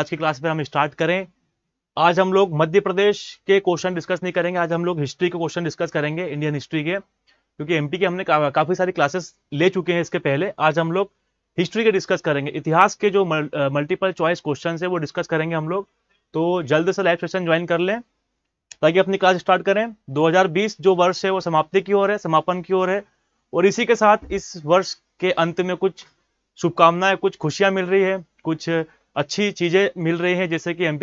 आज की क्लास में हम स्टार्ट करें आज हम लोग मध्य प्रदेश के क्वेश्चन डिस्कस नहीं करेंगे आज हम लोग हिस्ट्री के क्वेश्चन डिस्कस करेंगे इंडियन हिस्ट्री के क्योंकि एमपी के हमने का, काफी सारी क्लासेस ले चुके हैं इसके पहले आज हम लोग हिस्ट्री के डिस्कस करेंगे इतिहास के जो मल्टीपल चॉइस क्वेश्चन है वो डिस्कस करेंगे हम लोग तो जल्द से लाइव सेशन ज्वाइन कर लें ताकि अपनी क्लास स्टार्ट करें 2020 जो वर्ष है वो समाप्ति की ओर है समापन की ओर है और इसी के साथ इस वर्ष के अंत में कुछ शुभकामनाएं कुछ खुशियां मिल रही है कुछ अच्छी चीज़ें मिल रही है जैसे कि एम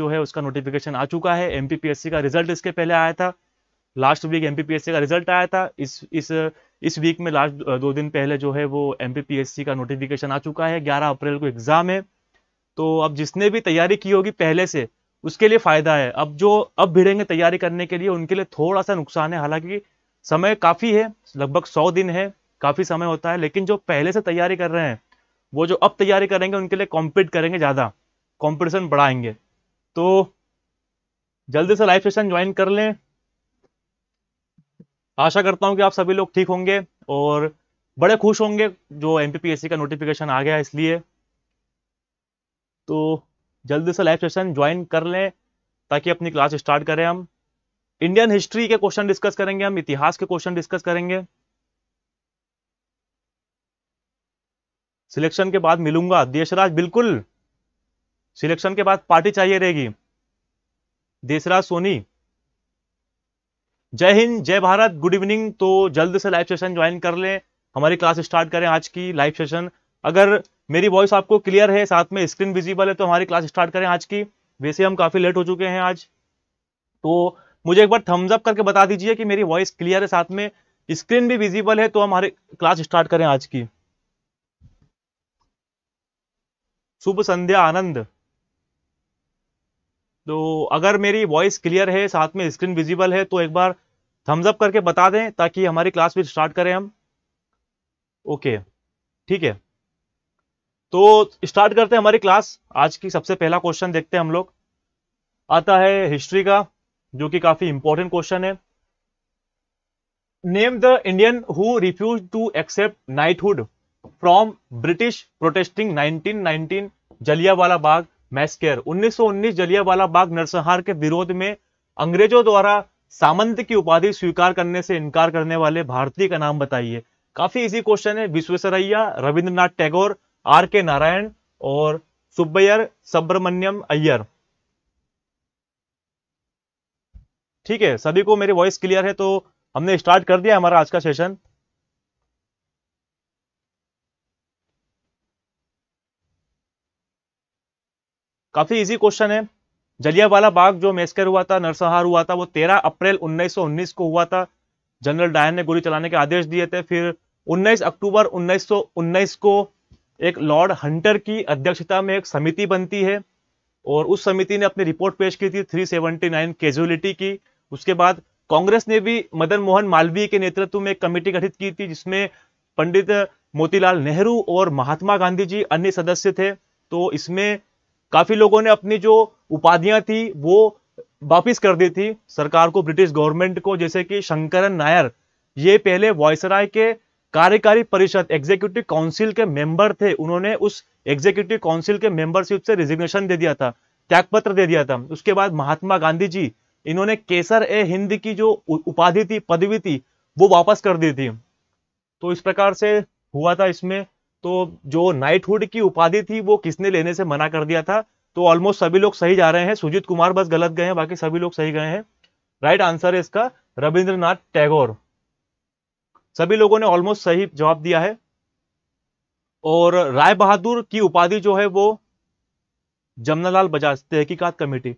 जो है उसका नोटिफिकेशन आ चुका है एम का रिजल्ट इसके पहले आया था लास्ट वीक एम का रिजल्ट आया था इस इस इस वीक में लास्ट दो दिन पहले जो है वो एम का नोटिफिकेशन आ चुका है ग्यारह अप्रैल को एग्ज़ाम है तो अब जिसने भी तैयारी की होगी पहले से उसके लिए फ़ायदा है अब जो अब भिड़ेंगे तैयारी करने के लिए उनके लिए थोड़ा सा नुकसान है हालांकि समय काफ़ी है लगभग सौ दिन है काफ़ी समय होता है लेकिन जो पहले से तैयारी कर रहे हैं वो जो अब तैयारी करेंगे उनके लिए कॉम्पीट करेंगे ज़्यादा कॉम्पिटिशन बढ़ाएंगे तो जल्दी से लाइव सेशन ज्वाइन कर लें आशा करता हूं कि आप सभी लोग ठीक होंगे और बड़े खुश होंगे जो एम का नोटिफिकेशन आ गया इसलिए तो जल्दी से लाइव सेशन ज्वाइन कर लें ताकि अपनी क्लास स्टार्ट करें हम इंडियन हिस्ट्री के क्वेश्चन डिस्कस करेंगे हम इतिहास के क्वेश्चन डिस्कस करेंगे सिलेक्शन के बाद मिलूंगा देशराज बिल्कुल सिलेक्शन के बाद पार्टी चाहिए रहेगी देशराज सोनी जय हिंद जय भारत गुड इवनिंग तो जल्द से लाइव सेशन ज्वाइन कर लें हमारी क्लास स्टार्ट करें आज की लाइव सेशन अगर मेरी वॉइस आपको क्लियर है साथ में स्क्रीन विजिबल है तो हमारी क्लास स्टार्ट करें आज की वैसे हम काफ़ी लेट हो चुके हैं आज तो मुझे एक बार थम्स अप करके बता दीजिए कि मेरी वॉइस क्लियर है साथ में स्क्रीन भी विजिबल है तो हमारी क्लास स्टार्ट करें आज की शुभ संध्या आनंद तो अगर मेरी वॉइस क्लियर है साथ में स्क्रीन विजिबल है तो एक बार थम्स अप करके बता दें ताकि हमारी क्लास भी स्टार्ट करें हम ओके ठीक है तो स्टार्ट करते हैं हमारी क्लास आज की सबसे पहला क्वेश्चन देखते हैं हम लोग आता है हिस्ट्री का जो कि काफी इंपॉर्टेंट क्वेश्चन है name the Indian who refuse to accept knighthood from British protesting 1919 Jallianwala Bagh massacre 1919 Jallianwala Bagh नरसंहार के विरोध में अंग्रेजों द्वारा सामंत की उपाधि स्वीकार करने से इनकार करने वाले भारतीय का नाम बताइए काफी इजी क्वेश्चन है विश्वेश्वरैया रविंद्रनाथ टैगोर आर के नारायण और सुब्बैर सुब्रमण्यम अय्यर ठीक है सभी को मेरी वॉइस क्लियर है तो हमने स्टार्ट कर दिया हमारा आज का सेशन काफी इजी क्वेश्चन है जलियावाला बाग जो मेस्कर हुआ था नरसंहार हुआ था वो तेरह अप्रैल 1919 को हुआ था जनरल डायन ने गोली चलाने के आदेश दिए थे फिर 19 अक्टूबर 1919 को एक लॉर्ड हंटर की अध्यक्षता में एक समिति बनती है और उस समिति ने अपनी रिपोर्ट पेश की थी 379 सेवेंटी की उसके बाद कांग्रेस ने भी मदन मोहन मालवीय के नेतृत्व में एक कमेटी गठित की थी जिसमें पंडित मोतीलाल नेहरू और महात्मा गांधी जी अन्य सदस्य थे तो इसमें काफ़ी लोगों ने अपनी जो उपाधियां थी वो वापिस कर दी थी सरकार को ब्रिटिश गवर्नमेंट को जैसे कि शंकरन नायर ये पहले वॉयसराय के कार्यकारी परिषद एग्जीक्यूटिव काउंसिल के मेंबर थे उन्होंने उस एग्जीक्यूटिव काउंसिल के मेंबरशिप से रिजिग्नेशन दे दिया था त्यागपत्र दे दिया था उसके बाद महात्मा गांधी जी इन्होंने केसर ए हिंद की जो उपाधि थी पदवी थी वो वापस कर दी थी तो इस प्रकार से हुआ था इसमें तो जो नाइटहुड की उपाधि थी वो किसने लेने से मना कर दिया था तो ऑलमोस्ट सभी लोग सही जा रहे हैं सुजीत कुमार बस गलत गए हैं बाकी सभी लोग सही गए हैं राइट आंसर है इसका रविंद्रनाथ टैगोर सभी लोगों ने ऑलमोस्ट सही जवाब दिया है और राय बहादुर की उपाधि जो है वो जमनालाल बजाज तहकीकात कमेटी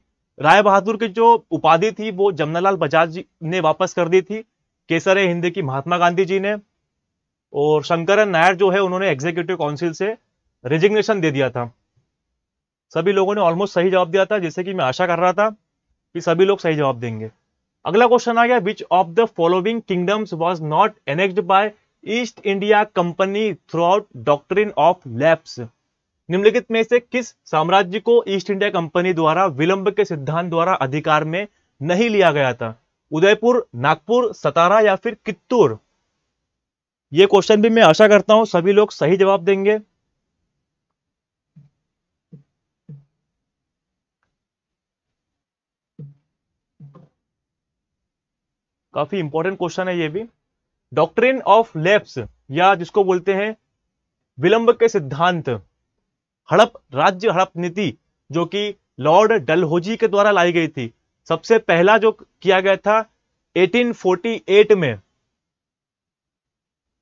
राय बहादुर की जो उपाधि थी वो जमनालाल बजाज जी ने वापस कर दी थी केसर हिंदी की महात्मा गांधी जी ने और शंकरन नायर जो है उन्होंने एग्जीक्यूटिव काउंसिल से रिजिग्नेशन दे दिया था सभी लोगों ने ऑलमोस्ट सही जवाब दिया था जैसे कि मैं आशा कर रहा था कि सभी लोग सही जवाब देंगे अगला क्वेश्चन आ गया which of the following kingdoms was not annexed by East India company throughout doctrine of lapse निम्नलिखित में से किस साम्राज्य को ईस्ट इंडिया कंपनी द्वारा विलंब के सिद्धांत द्वारा अधिकार में नहीं लिया गया था उदयपुर नागपुर सतारा या फिर कित्तूर ये क्वेश्चन भी मैं आशा करता हूं सभी लोग सही जवाब देंगे काफी इंपॉर्टेंट क्वेश्चन है ये भी डॉक्ट्रिन ऑफ लेप्स या जिसको बोलते हैं विलंब के सिद्धांत हड़प राज्य हड़प नीति जो कि लॉर्ड डलहोजी के द्वारा लाई गई थी सबसे पहला जो किया गया था 1848 में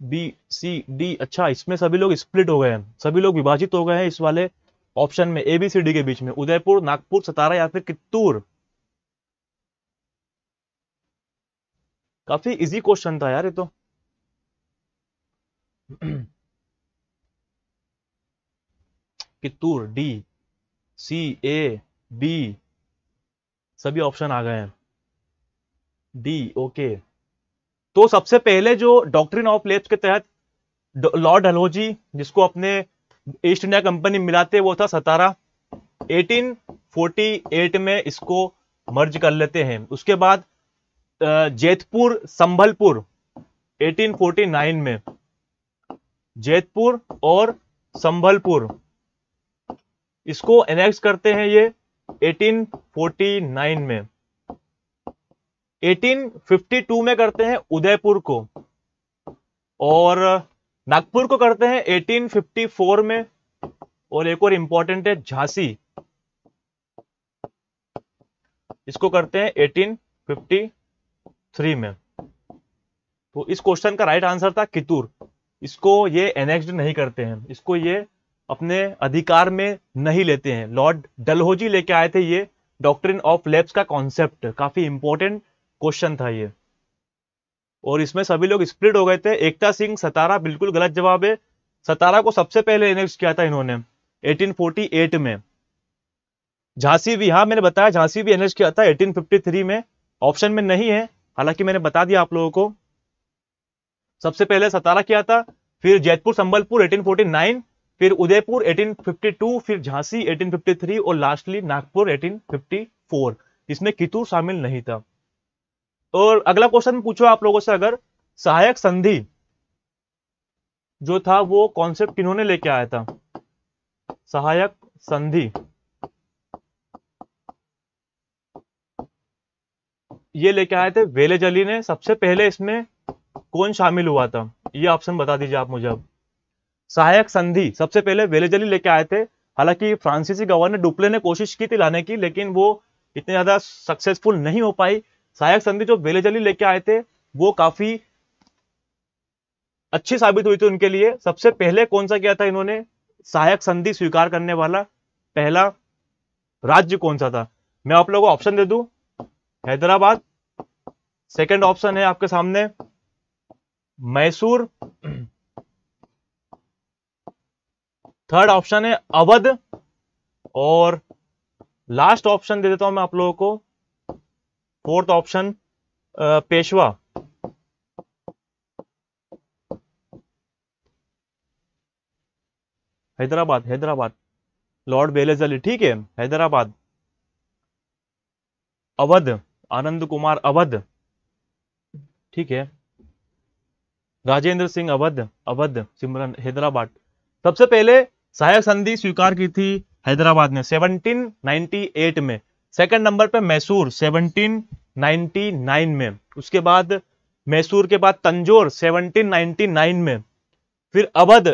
बी सी डी अच्छा इसमें सभी लोग स्प्लिट हो गए हैं सभी लोग विभाजित हो गए हैं इस वाले ऑप्शन में ए बी सी डी के बीच में उदयपुर नागपुर सतारा या फिर कित्तूर काफी इजी क्वेश्चन था यार ये तो Kittur D C A B सभी ऑप्शन आ गए हैं डी ओके okay. तो सबसे पहले जो डॉक्ट्रिन ऑफ लेप्स के तहत लॉर्ड हलोजी जिसको अपने ईस्ट इंडिया कंपनी मिलाते वो था सतारा 1848 में इसको मर्ज कर लेते हैं उसके बाद जेतपुर संभलपुर 1849 में जेतपुर और संभलपुर इसको एनेक्स करते हैं ये 1849 में 1852 में करते हैं उदयपुर को और नागपुर को करते हैं 1854 में और एक और इंपॉर्टेंट है झांसी इसको करते हैं 1853 में तो इस क्वेश्चन का राइट आंसर था कितूर इसको ये एनेक्स्ड नहीं करते हैं इसको ये अपने अधिकार में नहीं लेते हैं लॉर्ड डलहोजी लेके आए थे ये डॉक्ट्रिन ऑफ लेप्स का कॉन्सेप्ट काफी इंपॉर्टेंट क्वेश्चन था ये और इसमें सभी लोग स्प्लिट हो गए थे एकता सिंह सतारा बिल्कुल गलत जवाब है सतारा को सबसे पहले एनेक्स किया था इन्होंने 1848 में झांसी भी हाँ मैंने बताया झांसी भी एनेक्स किया था 1853 में ऑप्शन में नहीं है हालांकि मैंने बता दिया आप लोगों को सबसे पहले सतारा किया था फिर जयपुर संबलपुर एटीन फिर उदयपुर एटीन फिर झांसी एटीन और लास्टली नागपुर एटीन इसमें कितूर शामिल नहीं था और तो अगला क्वेश्चन पूछो आप लोगों से अगर सहायक संधि जो था वो कॉन्सेप्ट किन्होंने लेके आया था सहायक संधि ये लेके आए थे वेले जली ने सबसे पहले इसमें कौन शामिल हुआ था ये ऑप्शन बता दीजिए आप मुझे अब सहायक संधि सबसे पहले वेले जली लेके आए थे हालांकि फ्रांसीसी गवर्नर डुप्ले ने कोशिश की थी लाने की लेकिन वो इतने ज्यादा सक्सेसफुल नहीं हो पाई सहायक संधि जो बेलेजली लेके आए थे वो काफी अच्छी साबित हुई थी उनके लिए सबसे पहले कौन सा किया था इन्होंने सहायक संधि स्वीकार करने वाला पहला राज्य कौन सा था मैं आप लोगों को ऑप्शन दे दू हैदराबाद सेकंड ऑप्शन है आपके सामने मैसूर थर्ड ऑप्शन है अवध और लास्ट ऑप्शन दे देता हूं मैं आप लोगों को fourth option Peshwa Hyderabad Hyderabad lord बेलेज अली ठीक है हैदराबाद अवध आनंद कुमार अवध ठीक है राजेंद्र सिंह अवध अवध सिमरन हैदराबाद सबसे पहले सहायक संधि स्वीकार की थी हैदराबाद ने 1798 में सेकंड नंबर पे मैसूर 1799 में उसके बाद मैसूर के बाद तंजोर 1799 में फिर अवध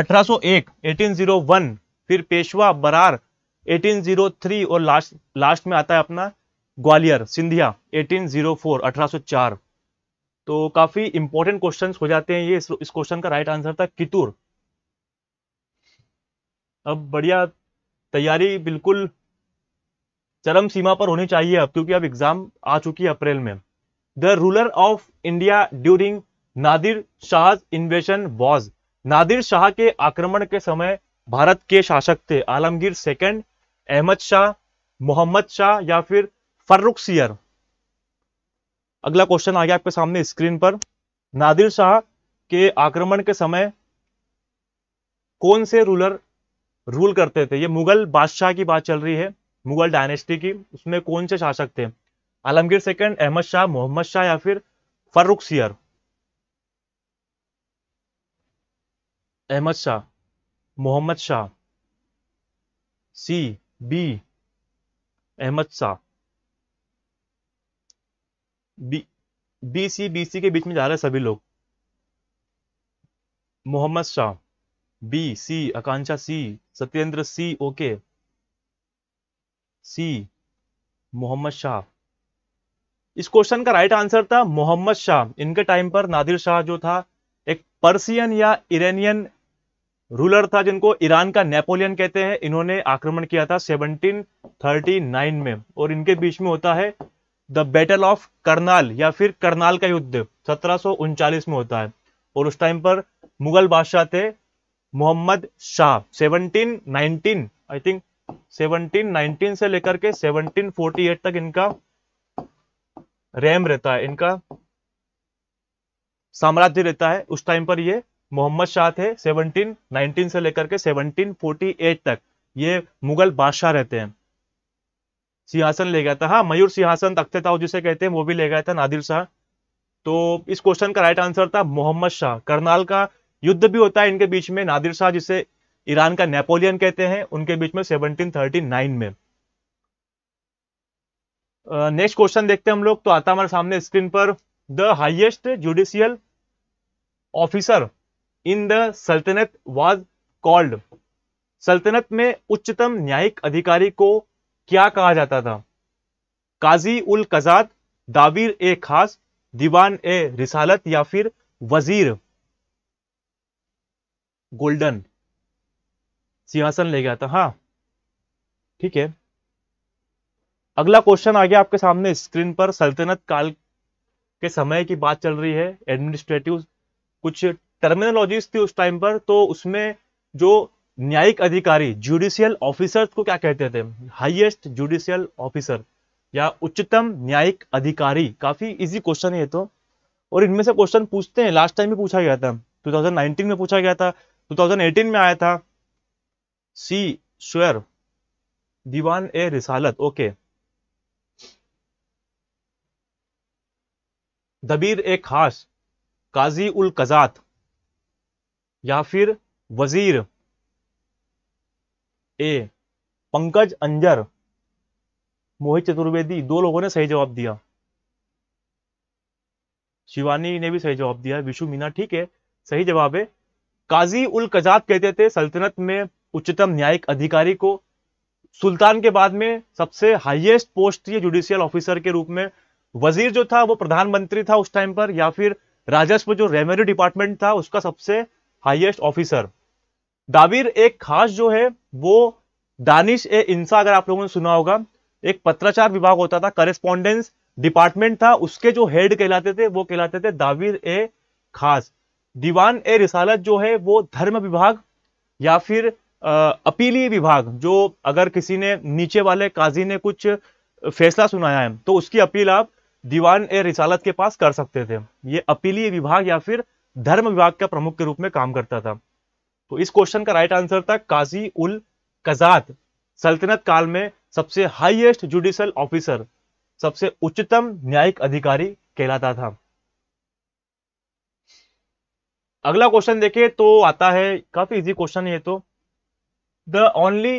1801 1801 फिर पेशवा बरार 1803 और लास्ट लास्ट में आता है अपना ग्वालियर सिंधिया 1804 1804 तो काफी इंपॉर्टेंट क्वेश्चंस हो जाते हैं ये इस क्वेश्चन का राइट आंसर था कितूर अब बढ़िया तैयारी बिल्कुल चरम सीमा पर होनी चाहिए अब क्योंकि अब एग्जाम आ चुकी है अप्रैल में the ruler of India during Nadir Shah invasion was Nadir Shah के आक्रमण के समय भारत के शासक थे आलमगीर सेकंड अहमद शाह मोहम्मद शाह या फिर फर्रुख सियर अगला क्वेश्चन आ गया आपके सामने स्क्रीन पर नादिर शाह के आक्रमण के समय कौन से रूलर रूल करते थे ये मुगल बादशाह की बात चल रही है मुगल डायनेस्टी की उसमें कौन से शासक थे आलमगीर सेकंड अहमद शाह मोहम्मद शाह या फिर Farrukh Siyar Ahmad Shah Mohammad Shah C B Ahmad Shah B B C B C के बीच में जा रहे सभी लोग Mohammad Shah B C Akanksha C Satyendra C okay okay. C Mohammad Shah इस क्वेश्चन का राइट आंसर था मोहम्मद शाह इनके टाइम पर नादिर शाह जो था एक पर्सियन या इरानियन रूलर था जिनको ईरान का नेपोलियन कहते हैं इन्होंने आक्रमण किया था 1739 में और इनके बीच में होता है द बैटल ऑफ करनाल या फिर करनाल का युद्ध सत्रह में होता है और उस टाइम पर मुगल बादशाह थे मोहम्मद शाह 1719 आई थिंक 1719 से लेकर के 1748 तक इनका रैम रहता है इनका साम्राज्य रहता है उस टाइम पर ये मोहम्मद शाह थे 1719 से लेकर के 1748 तक ये मुगल बादशाह रहते हैं सिंहासन ले गया था हाँ मयूर सिंहासन तख्ते था जिसे कहते हैं वो भी ले गया था नादिर शाह तो इस क्वेश्चन का राइट आंसर था मोहम्मद शाह करनाल का युद्ध भी होता है इनके बीच में नादिर शाह जिसे ईरान का नेपोलियन कहते हैं उनके बीच में 1739 में नेक्स्ट uh, क्वेश्चन देखते हैं हम लोग तो आता हमारे सामने स्क्रीन पर the highest judicial officer in the sultanate was called सल्तनत में उच्चतम न्यायिक अधिकारी को क्या कहा जाता था काजी उल कजाद दावीर ए खास दीवान ए रिसालत या फिर वजीर गोल्डन सिंहासन ले गया था हाँ ठीक है अगला क्वेश्चन आ गया आपके सामने स्क्रीन पर सल्तनत काल के समय की बात चल रही है एडमिनिस्ट्रेटिव कुछ टर्मिनोलॉजीज थी उस टाइम पर तो उसमें जो न्यायिक अधिकारी जुडिशियल ऑफिसर को क्या कहते थे हाईएस्ट जुडिशियल ऑफिसर या उच्चतम न्यायिक अधिकारी काफी इजी क्वेश्चन है तो और इनमें से क्वेश्चन पूछते हैं लास्ट टाइम भी पूछा गया था 2019 में पूछा गया था 2018 में आया था सी शुर दीवान ए रिसालत ओके दबीर ए खास काजी उल कजात या फिर वजीर ए पंकज अंजर मोहित चतुर्वेदी दो लोगों ने सही जवाब दिया शिवानी ने भी सही जवाब दिया विशु मीना ठीक है सही जवाब है काजी उल कजात कहते थे सल्तनत में उच्चतम न्यायिक अधिकारी को सुल्तान के बाद में सबसे हाईएस्ट पोस्ट थी जुडिशियल ऑफिसर के रूप में वजीर जो था वो प्रधानमंत्री था उस टाइम पर या फिर राजस्व जो रेवेन्यू डिपार्टमेंट था उसका सबसे हाईएस्ट ऑफिसर दाबिर एक खास जो है वो दानिश ए इंसा अगर आप लोगों ने सुना होगा एक पत्राचार विभाग होता था करेस्पॉन्डेंस डिपार्टमेंट था उसके जो हेड कहलाते थे वो कहलाते थे दाविर ए खास दीवान ए रिसालत जो है वो धर्म विभाग या फिर अपीलीय विभाग जो अगर किसी ने नीचे वाले काजी ने कुछ फैसला सुनाया है तो उसकी अपील आप दीवान ए रिसालत के पास कर सकते थे ये अपीलीय विभाग या फिर धर्म विभाग का प्रमुख के रूप में काम करता था तो इस क्वेश्चन का राइट आंसर था काजी उल कजात सल्तनत काल में सबसे हाईएस्ट जुडिशल ऑफिसर सबसे उच्चतम न्यायिक अधिकारी कहलाता था अगला क्वेश्चन देखे तो आता है काफी इजी क्वेश्चन है ये तो the only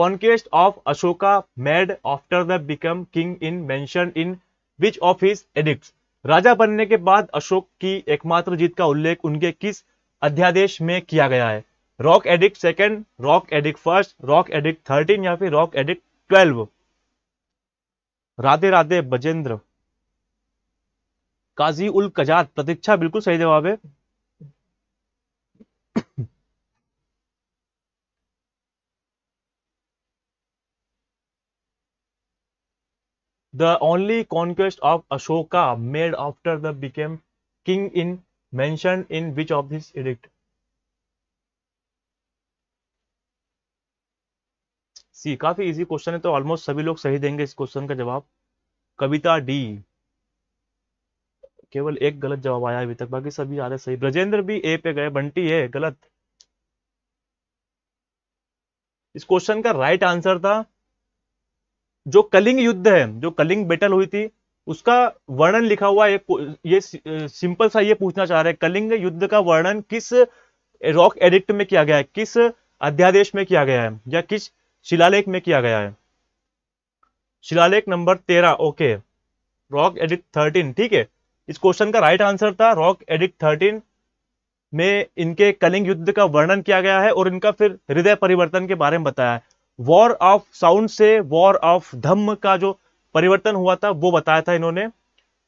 conquest of Ashoka made after the become king in mention in which of his edict राजा बनने के बाद अशोक की एकमात्र जीत का उल्लेख उनके किस अध्यादेश में किया गया है rock edict second rock edict first rock edict thirteen या फिर rock edict twelve Radhe Radhe Bajendra Kazi ul Kazat Pratiksha बिल्कुल सही जवाब है the only conquest of Ashoka made after the became king in mentioned in which of this edict? सी काफी इजी क्वेश्चन है तो almost सभी लोग सही देंगे इस क्वेश्चन का जवाब कविता डी केवल एक गलत जवाब आया अभी तक बाकी सभी आ रहे सही ब्रजेंद्र भी ए पे गए बंटी है गलत इस क्वेश्चन का राइट आंसर था जो कलिंग युद्ध है जो कलिंग बेटल हुई थी उसका वर्णन लिखा हुआ एक ये सिंपल सा ये पूछना चाह रहे हैं कलिंग युद्ध का वर्णन किस रॉक एडिक्ट में किया गया है किस अध्यादेश में किया गया है या किस शिलालेख में किया गया है शिलालेख नंबर तेरह ओके रॉक एडिक्ट थर्टीन ठीक है इस क्वेश्चन का राइट आंसर था रॉक एडिक्ट थर्टीन में इनके कलिंग युद्ध का वर्णन किया गया है और इनका फिर हृदय परिवर्तन के बारे में बताया है वॉर ऑफ साउंड से वॉर ऑफ धम्म का जो परिवर्तन हुआ था वो बताया था इन्होंने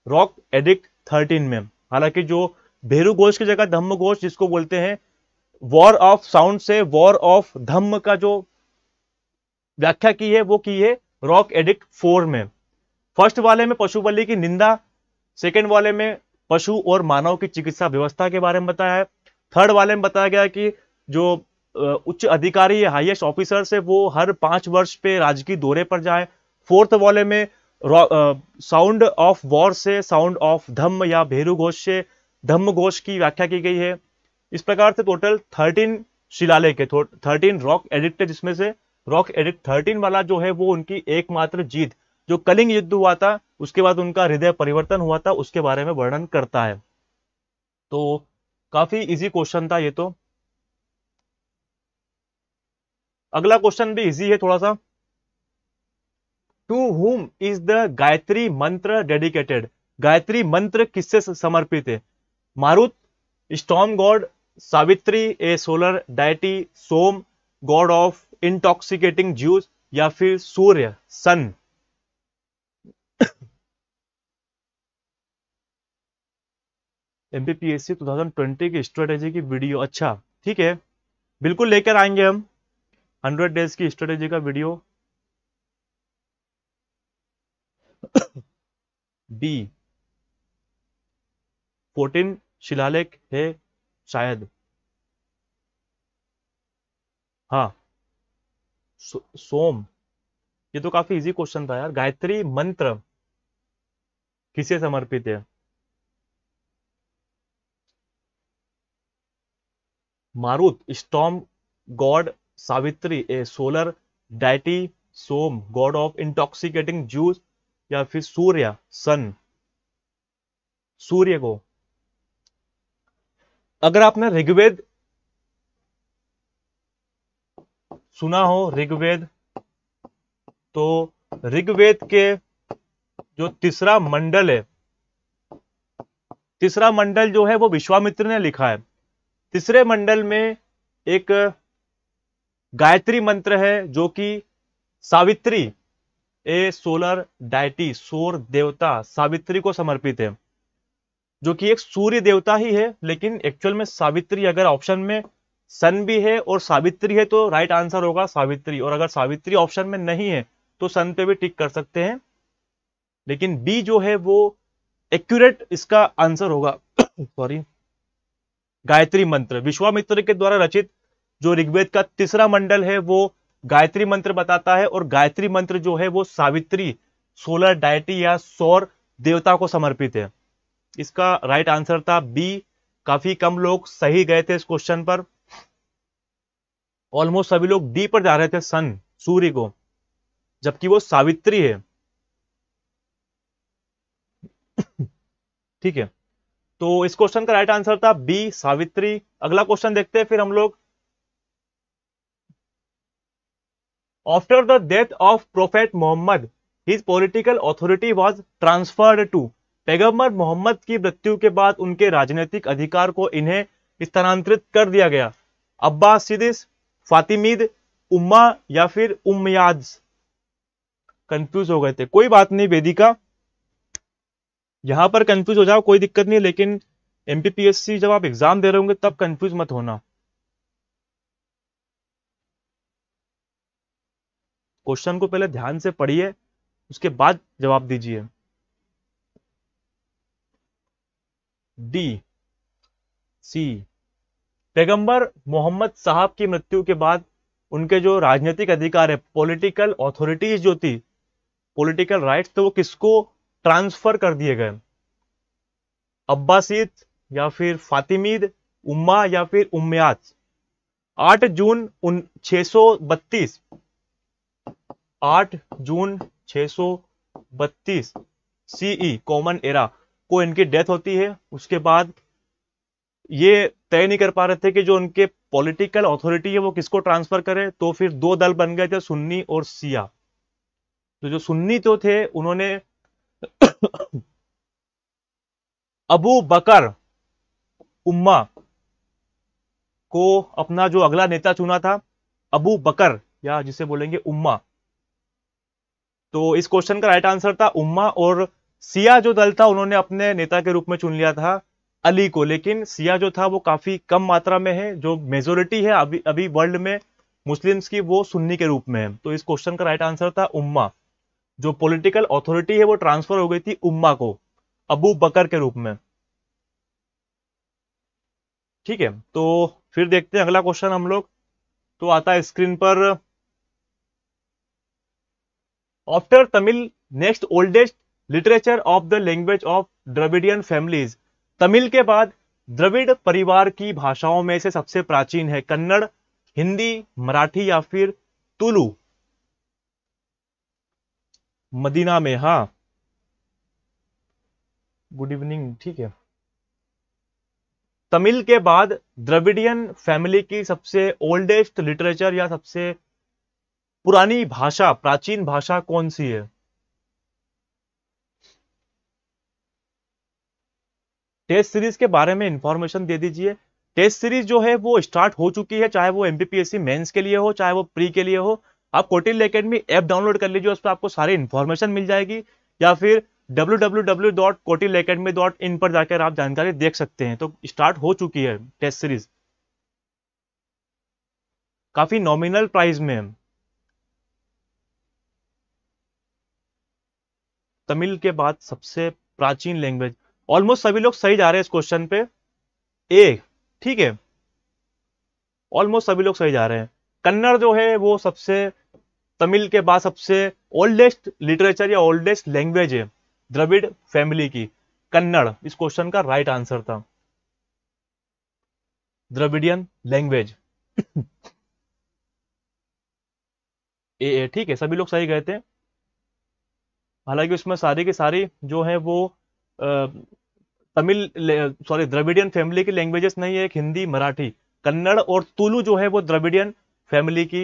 रॉक एडिक्ट थर्टीन में हालांकि जो भेरू घोष की जगह धम्म घोष जिसको बोलते हैं वॉर ऑफ साउंड से वॉर ऑफ धम्म का जो व्याख्या की है वो की है रॉक एडिक्ट फोर में फर्स्ट वाले में पशु बलि की निंदा सेकेंड वाले में पशु और मानव की चिकित्सा व्यवस्था के बारे में बताया है थर्ड वाले में बताया गया कि जो उच्च अधिकारी या हाईएस्ट ऑफिसर्स है वो हर पांच वर्ष पे राजकीय दौरे पर जाए फोर्थ वाले में साउंड ऑफ वॉर से साउंड ऑफ धम्म या भेरू घोष से धम्म घोष की व्याख्या की गई है इस प्रकार से टोटल थर्टीन शिलालेख है थर्टीन रॉक एडिक्ट जिसमें से रॉक एडिक्ट थर्टीन वाला जो है वो उनकी एकमात्र जीत जो कलिंग युद्ध हुआ था उसके बाद उनका हृदय परिवर्तन हुआ था उसके बारे में वर्णन करता है तो काफी इजी क्वेश्चन था ये तो अगला क्वेश्चन भी इजी है थोड़ा सा to whom is the Gayatri मंत्र डेडिकेटेड गायत्री मंत्र किससे समर्पित है Marut storm god Savitri a solar deity Soma god of intoxicating juice या फिर सूर्य सन एमपीपीएससी 2020 की स्ट्रेटेजी की वीडियो अच्छा ठीक है बिल्कुल लेकर आएंगे हम हंड्रेड डेज की स्ट्रेटेजी का वीडियो बी फोर्टीन शिलालेख है शायद हाँ सो, सोम ये तो काफी इजी क्वेश्चन था यार गायत्री मंत्र किसे समर्पित है Marut storm god Savitri a solar deity Soma god of intoxicating juice या फिर सूर्य सन सूर्य को अगर आपने ऋग्वेद सुना हो ऋग्वेद तो ऋग्वेद के जो तीसरा मंडल है तीसरा मंडल जो है वो विश्वामित्र ने लिखा है तीसरे मंडल में एक गायत्री मंत्र है जो कि सावित्री ए सोलर डायटी सोर देवता सावित्री को समर्पित है जो कि एक सूर्य देवता ही है लेकिन एक्चुअल में सावित्री अगर ऑप्शन में सन भी है और सावित्री है तो राइट आंसर होगा सावित्री और अगर सावित्री ऑप्शन में नहीं है तो सन पे भी टिक कर सकते हैं लेकिन बी जो है वो एक्यूरेट इसका आंसर होगा सॉरी गायत्री मंत्र विश्वामित्र के द्वारा रचित जो ऋग्वेद का तीसरा मंडल है वो गायत्री मंत्र बताता है और गायत्री मंत्र जो है वो सावित्री सोलर डायटी या सौर देवता को समर्पित है इसका राइट आंसर था बी काफी कम लोग सही गए थे इस क्वेश्चन पर ऑलमोस्ट सभी लोग डी पर जा रहे थे सन सूर्य को जबकि वो सावित्री है ठीक है तो इस क्वेश्चन का राइट आंसर था बी सावित्री अगला क्वेश्चन देखते हैं फिर हम लोग After the death of Prophet Muhammad, his political authority was transferred to पैगम्बर मोहम्मद की मृत्यु के बाद उनके राजनीतिक अधिकार को इन्हें स्थानांतरित कर दिया गया अब्बासिदिस फातिमीद उम्मा या फिर उम्मयाद कंफ्यूज हो गए थे कोई बात नहीं वेदिका यहां पर कंफ्यूज हो जाओ कोई दिक्कत नहीं लेकिन एमपीपीएससी जब आप एग्जाम दे रहे होंगे तब कंफ्यूज मत होना क्वेश्चन को पहले ध्यान से पढ़िए उसके बाद जवाब दीजिए डी सी पैगंबर मोहम्मद साहब की मृत्यु के बाद उनके जो राजनीतिक अधिकार है पॉलिटिकल अथॉरिटीज जो थी पॉलिटिकल राइट्स तो वो किसको ट्रांसफर कर दिए गए अब्बासीद या फिर फातिमीद उम्मा या फिर उम्मयाद 8 जून उन 632 8 जून 632 सीई कॉमन एरा को इनकी डेथ होती है उसके बाद ये तय नहीं कर पा रहे थे कि जो उनके पॉलिटिकल अथॉरिटी है वो किसको ट्रांसफर करे तो फिर दो दल बन गए थे सुन्नी और सिया तो जो सुन्नी तो थे उन्होंने अबू बकर उम्मा को अपना जो अगला नेता चुना था अबू बकर या जिसे बोलेंगे उम्मा तो इस क्वेश्चन का राइट आंसर था उम्मा और सिया जो दल था उन्होंने अपने नेता के रूप में चुन लिया था अली को लेकिन सिया जो था वो काफी कम मात्रा में है जो मेजोरिटी है अभी अभी वर्ल्ड में मुस्लिम्स की वो सुन्नी के रूप में है तो इस क्वेश्चन का राइट आंसर था उम्मा जो पॉलिटिकल अथॉरिटी है वो ट्रांसफर हो गई थी उम्मा को अबू बकर के रूप में ठीक है तो फिर देखते हैं अगला क्वेश्चन हम लोग तो आता है स्क्रीन पर after Tamil next oldest literature of the language of Dravidian families Tamil के बाद द्रविड़ परिवार की भाषाओं में से सबसे प्राचीन है कन्नड़ हिंदी मराठी या फिर तुलू मदीना में हा गुड इवनिंग ठीक है तमिल के बाद द्रविडियन फैमिली की सबसे ओल्डेस्ट लिटरेचर या सबसे पुरानी भाषा प्राचीन भाषा कौन सी है टेस्ट सीरीज के बारे में इंफॉर्मेशन दे दीजिए टेस्ट सीरीज जो है वो स्टार्ट हो चुकी है चाहे वो एमपीपीएससी मेंस के लिए हो चाहे वो प्री के लिए हो आप कोटिल अकेडमी ऐप डाउनलोड कर लीजिए उस पर आपको सारी इन्फॉर्मेशन मिल जाएगी या फिर डब्ल्यू पर जाकर आप जानकारी देख सकते हैं तो स्टार्ट हो चुकी है टेस्ट सीरीज काफी नॉमिनल प्राइस में तमिल के बाद सबसे प्राचीन लैंग्वेज ऑलमोस्ट सभी लोग सही जा रहे हैं इस क्वेश्चन पे ए ठीक है ऑलमोस्ट सभी लोग सही जा रहे हैं कन्नड़ जो है वो सबसे तमिल के बाद सबसे ओल्डेस्ट लिटरेचर या ओल्डेस्ट लैंग्वेज है द्रविड़ फैमिली की कन्नड़ इस क्वेश्चन का राइट आंसर था द्रविडियन लैंग्वेज ए ठीक है सभी लोग सही कहते हैं हालांकि उसमें सारी की सारी जो है वो तमिल सॉरी द्रविडियन फैमिली की लैंग्वेजेस नहीं है एक हिंदी मराठी कन्नड़ और तुलु जो है वो द्रविडियन फैमिली की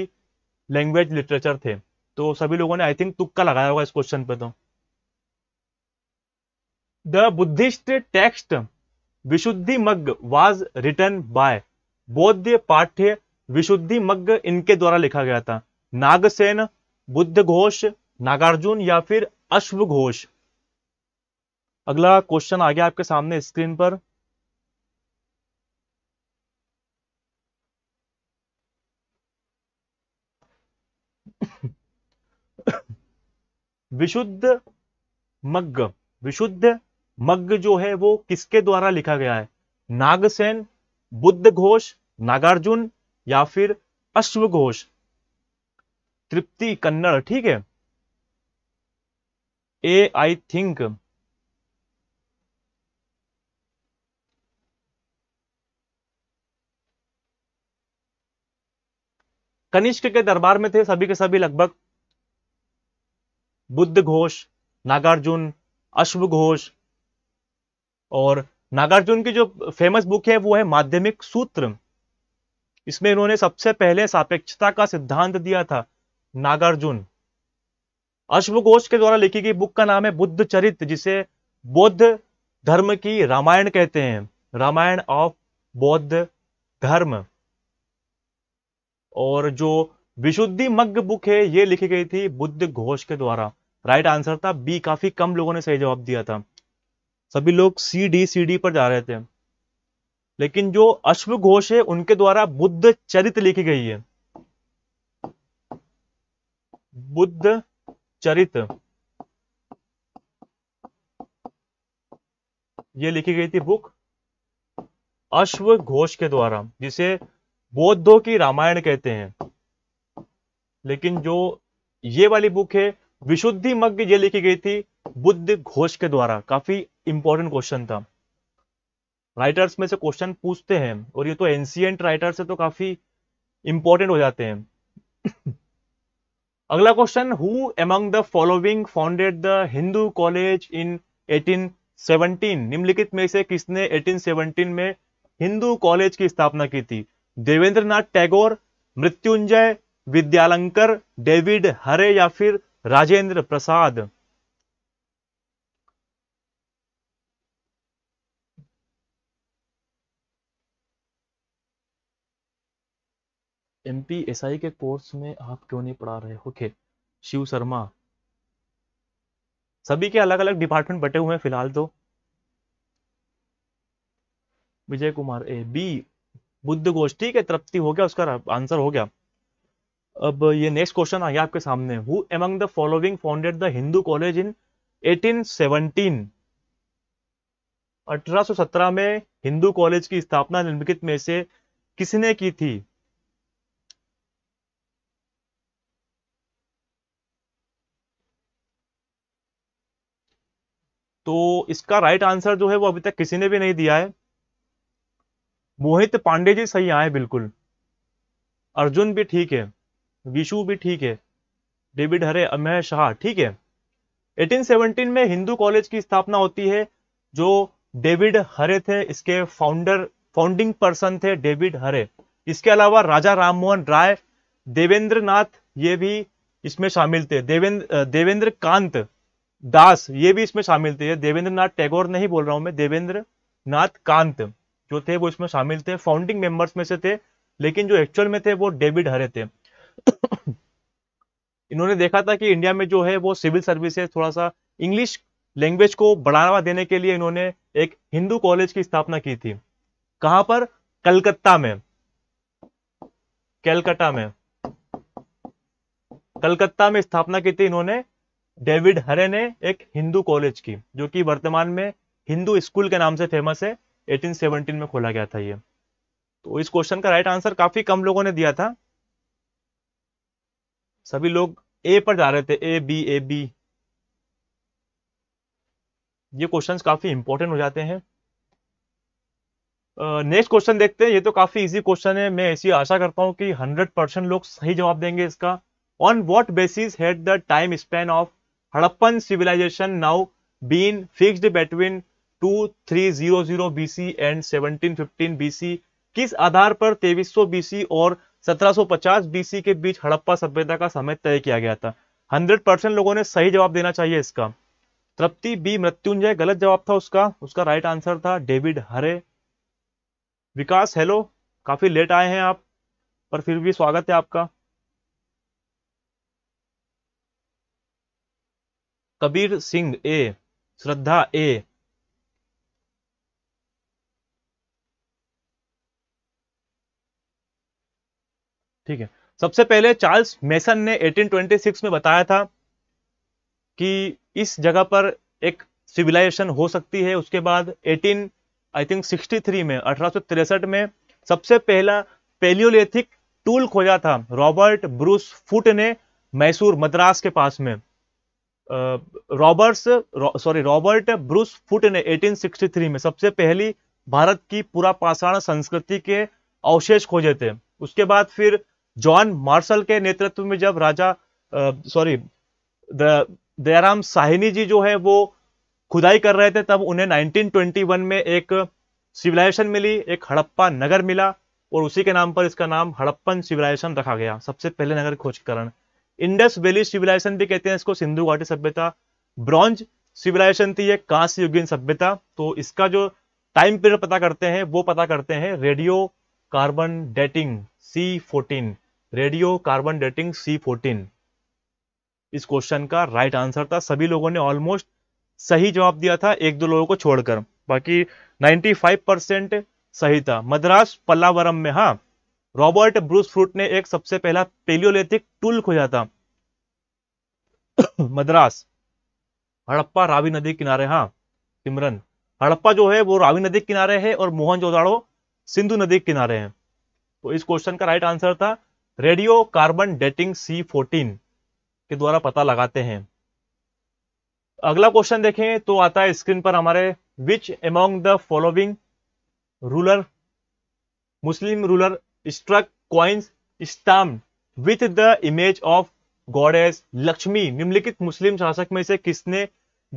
लैंग्वेज लिटरेचर थे तो सभी लोगों ने आई थिंक तुक्का लगाया होगा इस क्वेश्चन पे तो the Buddhist text Visuddhimagga was written by बौद्ध पाठ्य विशुद्धि मग इनके द्वारा लिखा गया था नागसेन बुद्ध घोष नागार्जुन या फिर अश्वघोष अगला क्वेश्चन आ गया आपके सामने स्क्रीन पर विशुद्ध मग्ग विशुद्ध मग्ग जो है वो किसके द्वारा लिखा गया है नागसेन बुद्ध घोष नागार्जुन या फिर अश्वघोष तृप्ति कन्नड़ ठीक है ए आई थिंक कनिष्क के दरबार में थे सभी के सभी लगभग बुद्ध घोष नागार्जुन अश्व घोष और नागार्जुन की जो फेमस बुक है वो है माध्यमिक सूत्र इसमें इन्होंने सबसे पहले सापेक्षता का सिद्धांत दिया था नागार्जुन अश्वघोष के द्वारा लिखी गई बुक का नाम है बुद्ध चरित जिसे बौद्ध धर्म की रामायण कहते हैं रामायण ऑफ बौद्ध धर्म और जो विशुद्धि मग्ग बुक है ये लिखी गई थी बुद्ध घोष के द्वारा राइट आंसर था बी काफी कम लोगों ने सही जवाब दिया था सभी लोग सी डी सी डी पर जा रहे थे लेकिन जो अश्व घोष है उनके द्वारा बुद्ध चरित लिखी गई है बुद्ध चरित ये लिखी गई थी बुक अश्व घोष के द्वारा जिसे बौद्धों की रामायण कहते हैं लेकिन जो ये वाली बुक है विशुद्धि मग्ग ये लिखी गई थी बुद्ध घोष के द्वारा काफी इंपॉर्टेंट क्वेश्चन था राइटर्स में से क्वेश्चन पूछते हैं और ये तो एंसियंट राइटर्स है तो काफी इंपॉर्टेंट हो जाते हैं अगला question who among the following founded the Hindu college in 1817 निम्नलिखित में से किसने 1817 में हिंदू कॉलेज की स्थापना की थी देवेंद्र नाथ टैगोर मृत्युंजय विद्यालंकर डेविड हरे या फिर Rajendra Prasad M P S I के कोर्स में आप क्यों नहीं पढ़ा रहे हो okay. शिव शर्मा सभी के अलग अलग डिपार्टमेंट बटे हुए हैं फिलहाल तो विजय कुमार ए बी बुद्ध गोष्ठी के तृप्ति हो गया उसका आंसर हो गया अब ये नेक्स्ट क्वेश्चन आ गया आपके सामने who among the following founded the Hindu college in 1817 1817 में हिंदू कॉलेज की स्थापना निम्नलिखित में से किसने की थी तो इसका राइट आंसर जो है वो अभी तक किसी ने भी नहीं दिया है मोहित पांडे जी सही आए बिल्कुल अर्जुन भी ठीक है विशु भी ठीक है डेविड हरे अमय शाह ठीक है 1817 में हिंदू कॉलेज की स्थापना होती है जो डेविड हरे थे इसके फाउंडर फाउंडिंग पर्सन थे डेविड हरे इसके अलावा राजा राममोहन राय देवेंद्र नाथ ये भी इसमें शामिल थे देवेंद्र देवेंद्र कांत दास ये भी इसमें शामिल थे देवेंद्र नाथ टैगोर नहीं बोल रहा हूं मैं देवेंद्र नाथ कांत जो थे वो इसमें शामिल थे फाउंडिंग मेंबर्स में से थे लेकिन जो एक्चुअल में थे वो डेविड हरे थे इन्होंने देखा था कि इंडिया में जो है वो सिविल सर्विस थोड़ा सा इंग्लिश लैंग्वेज को बढ़ावा देने के लिए इन्होंने एक हिंदू कॉलेज की स्थापना की थी कहां पर कलकत्ता में कलकत्ता में कलकत्ता में स्थापना की थी इन्होंने डेविड हरे ने एक हिंदू कॉलेज की जो कि वर्तमान में हिंदू स्कूल के नाम से फेमस है 1817 में खोला गया था ये तो इस क्वेश्चन का राइट आंसर काफी कम लोगों ने दिया था सभी लोग ए पर जा रहे थे ए बी ए बी ये क्वेश्चंस काफी इंपॉर्टेंट हो जाते हैं नेक्स्ट uh, क्वेश्चन देखते हैं ये तो काफी इजी क्वेश्चन है मैं ऐसी आशा करता हूं कि 100 परसेंट लोग सही जवाब देंगे इसका on what basis had the time span of Harappan civilisation now been fixed between 2300 BC and 1715 BC किस आधार पर 2300 बीसी और 1750 बीसी के बीच हड़प्पा सभ्यता का समय तय किया गया था 100 परसेंट लोगों ने सही जवाब देना चाहिए इसका तृप्ति बी मृत्युंजय गलत जवाब था उसका उसका राइट आंसर था डेविड हरे विकास हेलो काफी लेट आए हैं आप पर फिर भी स्वागत है आपका कबीर सिंह ए श्रद्धा ए ठीक है सबसे पहले चार्ल्स मेसन ने 1826 में बताया था कि इस जगह पर एक सिविलाइजेशन हो सकती है उसके बाद 18 आई थिंक 63 में अठारह में सबसे पहला पेलियोलिथिक टूल खोजा था रॉबर्ट ब्रूस फुट ने मैसूर मद्रास के पास में Robert sorry Robert Bruce Foote ने 1863 में सबसे पहली भारत की पाषाण संस्कृति के अवशेष खोजे थे उसके बाद फिर जॉन मार्शल के नेतृत्व में जब राजा सॉरी दयाराम साहिनी जी जो है वो खुदाई कर रहे थे तब उन्हें 1921 में एक सिविलाइजेशन मिली एक हड़प्पा नगर मिला और उसी के नाम पर इसका नाम हड़प्पन सिविलाइजेशन रखा गया सबसे पहले नगर खोजकरण इंडस वैली सिविलाइजेशन भी कहते हैं इसको सिंधु घाटी सभ्यता ब्रॉन्ज सिविलाइजेशन थी कांस्य युगीन सभ्यता तो इसका जो टाइम पीरियड पता करते हैं वो पता करते हैं radio carbon dating C fourteen radio carbon dating C fourteen इस क्वेश्चन का राइट right आंसर था सभी लोगों ने ऑलमोस्ट सही जवाब दिया था एक दो लोगों को छोड़कर बाकी 95 परसेंट सही था मद्रास पल्लावरम में हाँ रॉबर्ट ब्रूस फ्रूट ने एक सबसे पहला पेलियोलिथिक टूल खोजा था मद्रास हड़प्पा रावी नदी किनारे हाँ सिमरन हड़प्पा जो है वो रावी नदी किनारे है और जोदाड़ो सिंधु नदी किनारे है तो इस क्वेश्चन का राइट आंसर था radio carbon dating C fourteen के द्वारा पता लगाते हैं अगला क्वेश्चन देखें तो आता है स्क्रीन पर हमारे which among the following ruler Muslim ruler struck coins stamped with the image of goddess Lakshmi निम्नलिखित मुस्लिम शासक में से किसने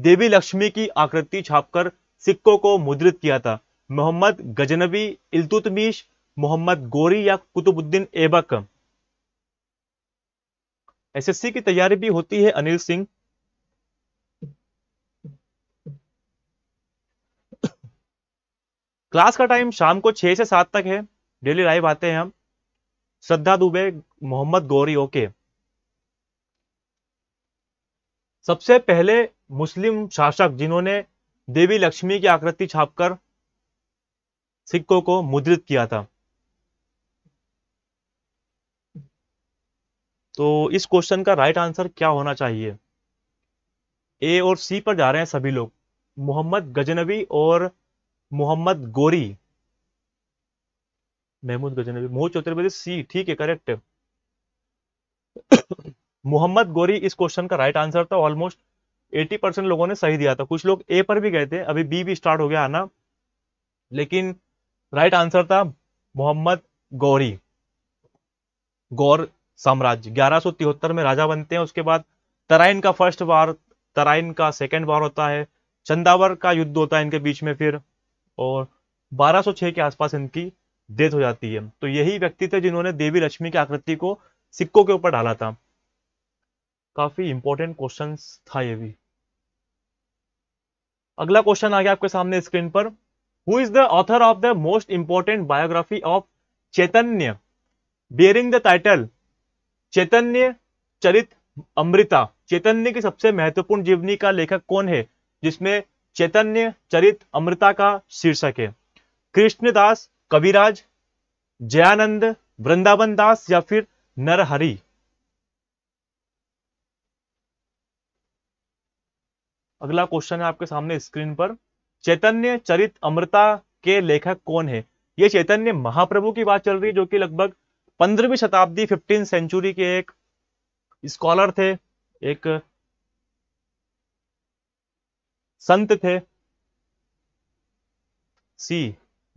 देवी लक्ष्मी की आकृति छापकर सिक्कों को मुद्रित किया था मोहम्मद गजनबी इलतुतमीश मोहम्मद गोरी या कुतुबुद्दीन एबक एसएससी की तैयारी भी होती है अनिल सिंह क्लास का टाइम शाम को छह से सात तक है डेली लाइव आते हैं हम श्रद्धा दुबे मोहम्मद गौरी ओके सबसे पहले मुस्लिम शासक जिन्होंने देवी लक्ष्मी की आकृति छापकर सिक्कों को मुद्रित किया था तो इस क्वेश्चन का राइट आंसर क्या होना चाहिए ए और सी पर जा रहे हैं सभी लोग मोहम्मद गजनवी और मोहम्मद गोरी महमूद गजनवी मोह चतुर्वेदी सी ठीक है करेक्ट मोहम्मद गोरी इस क्वेश्चन का राइट आंसर था ऑलमोस्ट 80 परसेंट लोगों ने सही दिया था कुछ लोग ए पर भी गए थे अभी बी भी स्टार्ट हो गया आना लेकिन राइट आंसर था मोहम्मद गौरी गौर साम्राज्य ग्यारह में राजा बनते हैं उसके बाद तराइन का फर्स्ट वार तराइन का सेकेंड वार होता है चंदावर का युद्ध होता है इनके बीच में फिर और 1206 के आसपास इनकी डेथ हो जाती है तो यही व्यक्ति थे जिन्होंने देवी लक्ष्मी की आकृति को सिक्कों के ऊपर डाला था काफी इंपॉर्टेंट क्वेश्चन था ये भी अगला क्वेश्चन आ गया आपके सामने स्क्रीन पर who is the author of the most important biography of Chaitanya bearing the title Chaitanya Charitamrita Chaitanya की सबसे महत्वपूर्ण जीवनी का लेखक कौन है जिसमें चैतन्य चरित अमृता का शीर्षक है कृष्णदास कविराज जयानंद वृंदावन दास या फिर नरहरि अगला क्वेश्चन है आपके सामने स्क्रीन पर चैतन्य चरित अमृता के लेखक कौन है ये चैतन्य महाप्रभु की बात चल रही है जो कि लगभग पंद्रहवीं शताब्दी फिफ्टीन सेंचुरी के एक स्कॉलर थे एक संत थे सी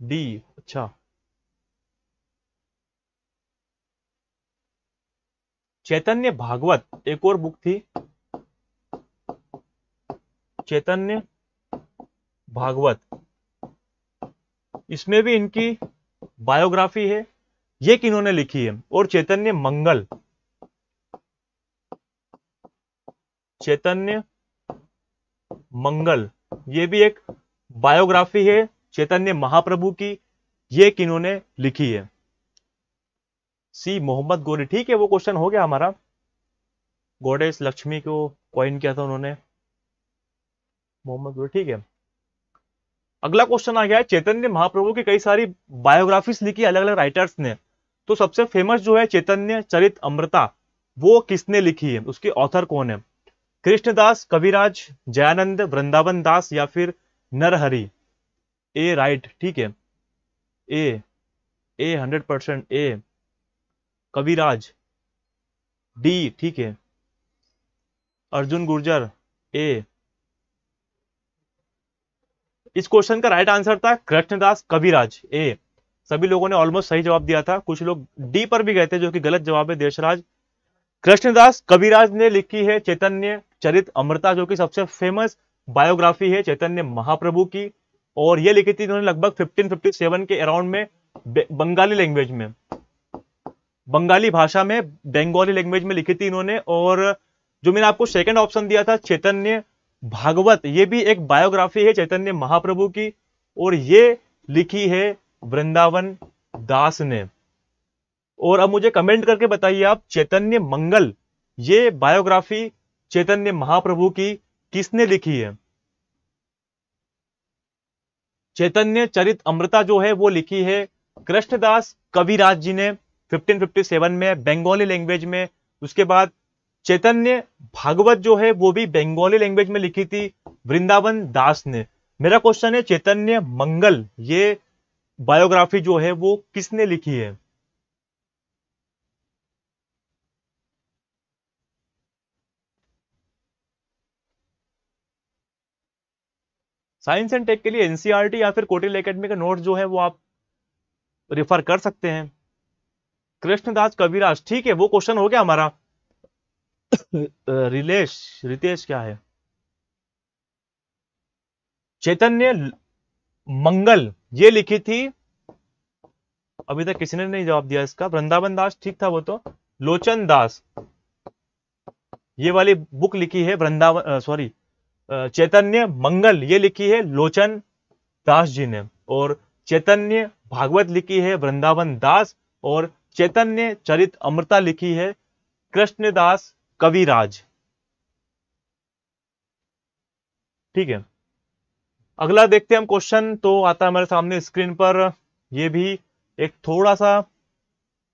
डी अच्छा चैतन्य भागवत एक और बुक थी चैतन्य भागवत इसमें भी इनकी बायोग्राफी है ये किन्होंने लिखी है और चैतन्य मंगल चैतन्य मंगल ये भी एक बायोग्राफी है चैतन्य महाप्रभु की ये किन्होंने लिखी है सी मोहम्मद गोरी ठीक है वो क्वेश्चन हो गया हमारा गोडेस लक्ष्मी को कॉइन किया था उन्होंने मोहम्मद गोरी ठीक है अगला क्वेश्चन आ गया है चैतन्य महाप्रभु की कई सारी बायोग्राफीज लिखी अलग अलग राइटर्स ने तो सबसे फेमस जो है चैतन्य चरित अमृता वो किसने लिखी है उसके ऑथर कौन है कृष्णदास कविराज जयानंद वृंदावन दास या फिर नरहरी ए राइट ठीक है A A hundred percent A Kaviraj D ठीक है अर्जुन गुर्जर ए इस क्वेश्चन का राइट आंसर था कृष्णदास कविराज ए सभी लोगों ने ऑलमोस्ट सही जवाब दिया था कुछ लोग डी पर भी गए थे जो कि गलत जवाब है देशराज कृष्णदास कविराज ने लिखी है चैतन्य चरित अमृता जो कि सबसे फेमस बायोग्राफी है चैतन्य महाप्रभु की और ये लिखी थी इन्होंने लगभग 1557 के अराउंड में बंगाली लैंग्वेज में बंगाली भाषा में बंगाली लैंग्वेज में लिखी थी इन्होंने और जो मैंने आपको सेकंड ऑप्शन दिया था चैतन्य भागवत ये भी एक बायोग्राफी है चैतन्य महाप्रभु की और ये लिखी है वृंदावन दास ने और अब मुझे कमेंट करके बताइए आप चैतन्य मंगल ये बायोग्राफी चैतन्य महाप्रभु की किसने लिखी है चैतन्य चरित अमृता जो है वो लिखी है कृष्णदास कविराज जी ने 1557 में बंगाली लैंग्वेज में उसके बाद चैतन्य भागवत जो है वो भी बंगाली लैंग्वेज में लिखी थी वृंदावन दास ने मेरा क्वेश्चन है चैतन्य मंगल ये बायोग्राफी जो है वो किसने लिखी है साइंस एंड टेक के लिए एनसीआरटी e या फिर कोटिल अकेडमी का नोट जो है वो आप रिफर कर सकते हैं कृष्णदास कविराज ठीक है वो क्वेश्चन हो गया हमारा रिलेश रितेश क्या है चैतन्य मंगल ये लिखी थी अभी तक किसी ने नहीं जवाब दिया इसका वृंदावन दास ठीक था वो तो लोचन दास ये वाली बुक लिखी है वृंदावन सॉरी चैतन्य मंगल ये लिखी है लोचन दास जी ने और चैतन्य भागवत लिखी है वृंदावन दास और चैतन्य चरित अमृता लिखी है कृष्णदास कविराज ठीक है अगला देखते हैं हम क्वेश्चन तो आता है हमारे सामने स्क्रीन पर यह भी एक थोड़ा सा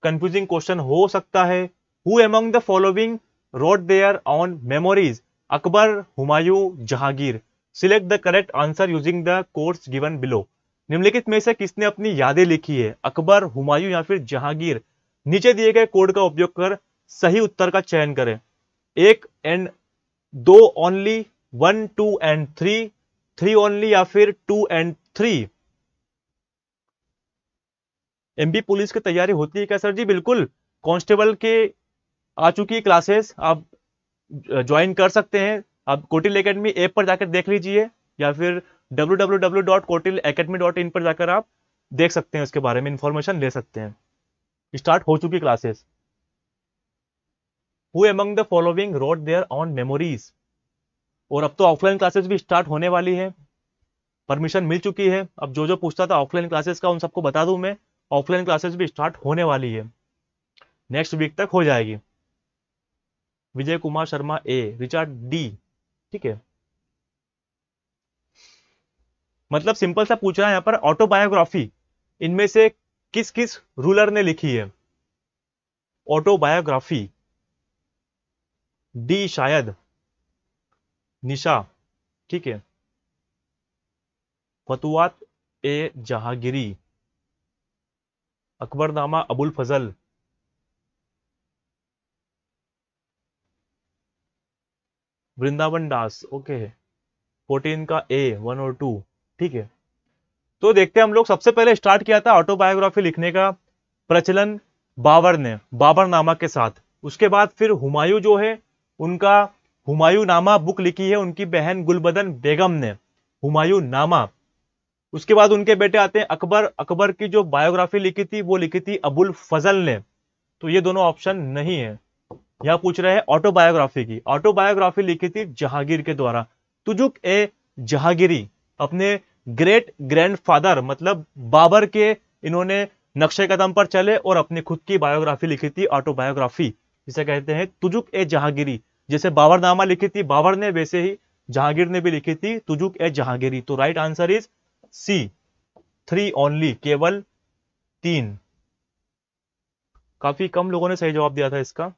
कंफ्यूजिंग क्वेश्चन हो सकता है who among the following wrote their own memories Akbar Humayun Jahangir select the correct answer using the codes given below निम्नलिखित में से किसने अपनी यादें लिखी है अकबर हुमायूं या फिर जहांगीर नीचे दिए गए कोड का उपयोग कर सही उत्तर का चयन करें एक एंड दो only one two and three three only या फिर two and three MP police की तैयारी होती है क्या सर जी बिल्कुल कांस्टेबल के आ चुकी क्लासेस आप ज्वाइन कर सकते हैं आप कोटिल एकेडमी ऐप पर जाकर देख लीजिए या फिर डब्ल्यू पर जाकर आप देख सकते हैं उसके बारे में इंफॉर्मेशन ले सकते हैं स्टार्ट हो चुकी classes who among the following wrote their own memories और अब तो ऑफलाइन क्लासेस भी स्टार्ट होने वाली है परमिशन मिल चुकी है अब जो जो पूछता था ऑफलाइन क्लासेस का उन सबको बता दूं मैं ऑफलाइन क्लासेस भी स्टार्ट होने वाली है नेक्स्ट वीक तक हो जाएगी Vijay Kumar Sharma A Richard D ठीक है मतलब सिंपल सा पूछ रहा है यहां पर ऑटोबायोग्राफी इनमें से किस किस रूलर ने लिखी है ऑटोबायोग्राफी डी शायद निशा ठीक है फतुआत ए जहांगीरी अकबरनामा अबुल फजल वृंदावन दास ओके फोर्टीन का ए वन और टू ठीक है तो देखते हैं हम लोग सबसे पहले स्टार्ट किया था ऑटोबायोग्राफी लिखने का प्रचलन बाबर ने बाबर नामा के साथ उसके बाद फिर हुमायूं जो है उनका हुमायूं नामा बुक लिखी है उनकी बहन गुलबदन बेगम ने हुमायूं नामा उसके बाद उनके बेटे आते हैं अकबर अकबर की जो बायोग्राफी लिखी थी वो लिखी थी अबुल फजल ने तो ये दोनों ऑप्शन नहीं है यह पूछ रहे हैं ऑटोबायोग्राफी की ऑटोबायोग्राफी लिखी थी जहांगीर के द्वारा तुजुक ए जहांगीरी अपने ग्रेट ग्रैंडफादर मतलब बाबर के इन्होंने नक्शे कदम पर चले और अपनी खुद की बायोग्राफी लिखी थी ऑटोबायोग्राफी जिसे कहते हैं तुजुक ए जहांगीरी जैसे बाबरनामा लिखी थी बाबर ने वैसे ही जहांगीर ने भी लिखी थी तुजुक ए जहांगीरी तो right answer is C three only केवल तीन काफी कम लोगों ने सही जवाब दिया था इसका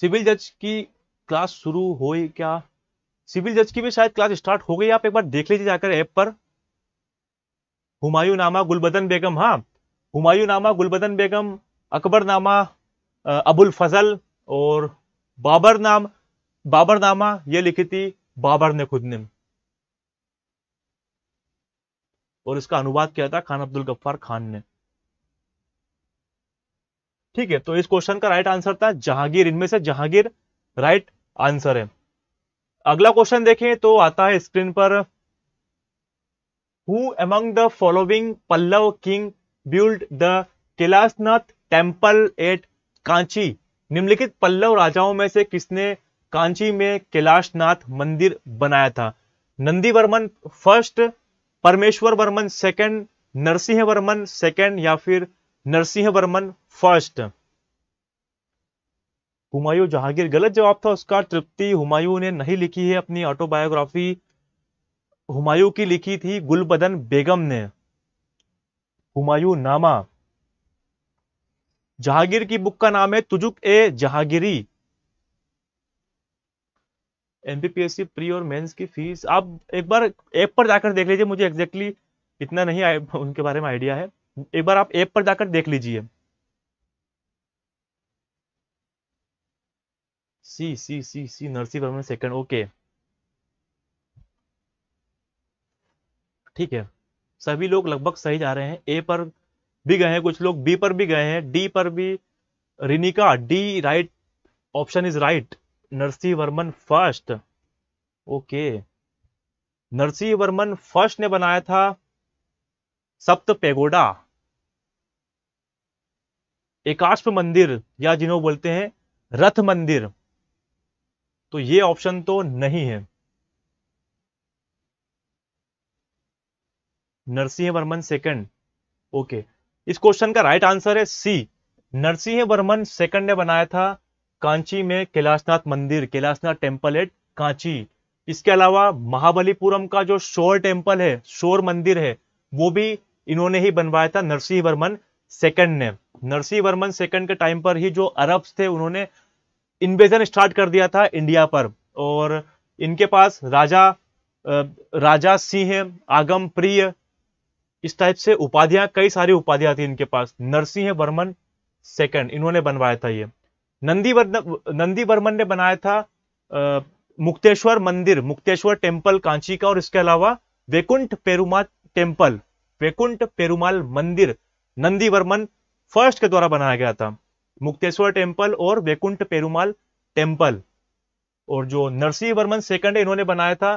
सिविल जज की क्लास शुरू हो क्या सिविल जज की भी शायद क्लास स्टार्ट हो गई आप एक बार देख लीजिए जाकर ऐप पर हुमायूं नामा गुलबदन बेगम हाँ हुमायूं नामा गुलबदन बेगम अकबर नामा अबुल फजल और बाबर नाम बाबर नामा ये लिखी थी बाबर ने खुद ने और इसका अनुवाद किया था खान अब्दुल गफ्फार खान ने ठीक है तो इस क्वेश्चन का राइट आंसर था जहांगीर इनमें से जहांगीर राइट आंसर है अगला क्वेश्चन देखें तो आता है स्क्रीन पर who among the following Pallava king built the Kailashnath temple at Kanchi निम्नलिखित पल्लव राजाओं में से किसने कांची में कैलाशनाथ मंदिर बनाया था Nandi Varman first Parameshwar Varman second Narasimha Varman second या फिर नरसिंह वर्मन फर्स्ट हुमायूं जहांगीर गलत जवाब था उसका तृप्ति हुमायूं ने नहीं लिखी है अपनी ऑटोबायोग्राफी हुमायूं की लिखी थी गुलबदन बेगम ने हुमायूं नामा जहांगीर की बुक का नाम है तुजुक ए जहांगीरी एमपीपीएससी प्री और मेंस की फीस आप एक बार ऐप पर जाकर देख लीजिए मुझे एग्जैक्टली exactly इतना नहीं उनके बारे में आइडिया है एक बार आप ऐप पर जाकर देख लीजिए C C C C Narasimha Varman second okay ठीक है सभी लोग लगभग सही जा रहे हैं ए पर भी गए हैं कुछ लोग बी पर भी गए हैं डी पर भी Rinika D right option is right Narasi Varman first okay Narasi Varman first ने बनाया था सप्त पेगोडा एकाश्व मंदिर या जिन्हों बोलते हैं रथ मंदिर तो ये ऑप्शन तो नहीं है नरसिंह वर्मन सेकंड ओके इस क्वेश्चन का राइट आंसर है सी नरसिंह वर्मन सेकंड ने बनाया था कांची में कैलाशनाथ मंदिर कैलाशनाथ टेम्पल एट कांची इसके अलावा महाबलीपुरम का जो शोर टेम्पल है शोर मंदिर है वो भी इन्होंने ही बनवाया था नरसिंह वर्मन सेकंड ने नरसी वर्मन सेकंड के टाइम पर ही जो अरब्स थे उन्होंने इन्वेजन स्टार्ट कर दिया था इंडिया पर और इनके पास राजा राजा सिंह आगम प्रिय इस टाइप से उपाधियां कई सारी उपाधियां थी इनके पास नरसिंह वर्मन सेकंड इन्होंने बनवाया था ये नंदी नंदी वर्मन ने बनाया था आ, मुक्तेश्वर मंदिर मुक्तेश्वर टेम्पल कांची का और इसके अलावा वेकुंठ पेरुमा टेम्पल वेकुंठ पेरुमाल मंदिर नंदी वर्मन फर्स्ट के द्वारा बनाया गया था मुक्तेश्वर टेम्पल और वैकुंठ पेरुमाल टेम्पल और जो नरसिंह वर्मन सेकंड इन्होंने बनाया था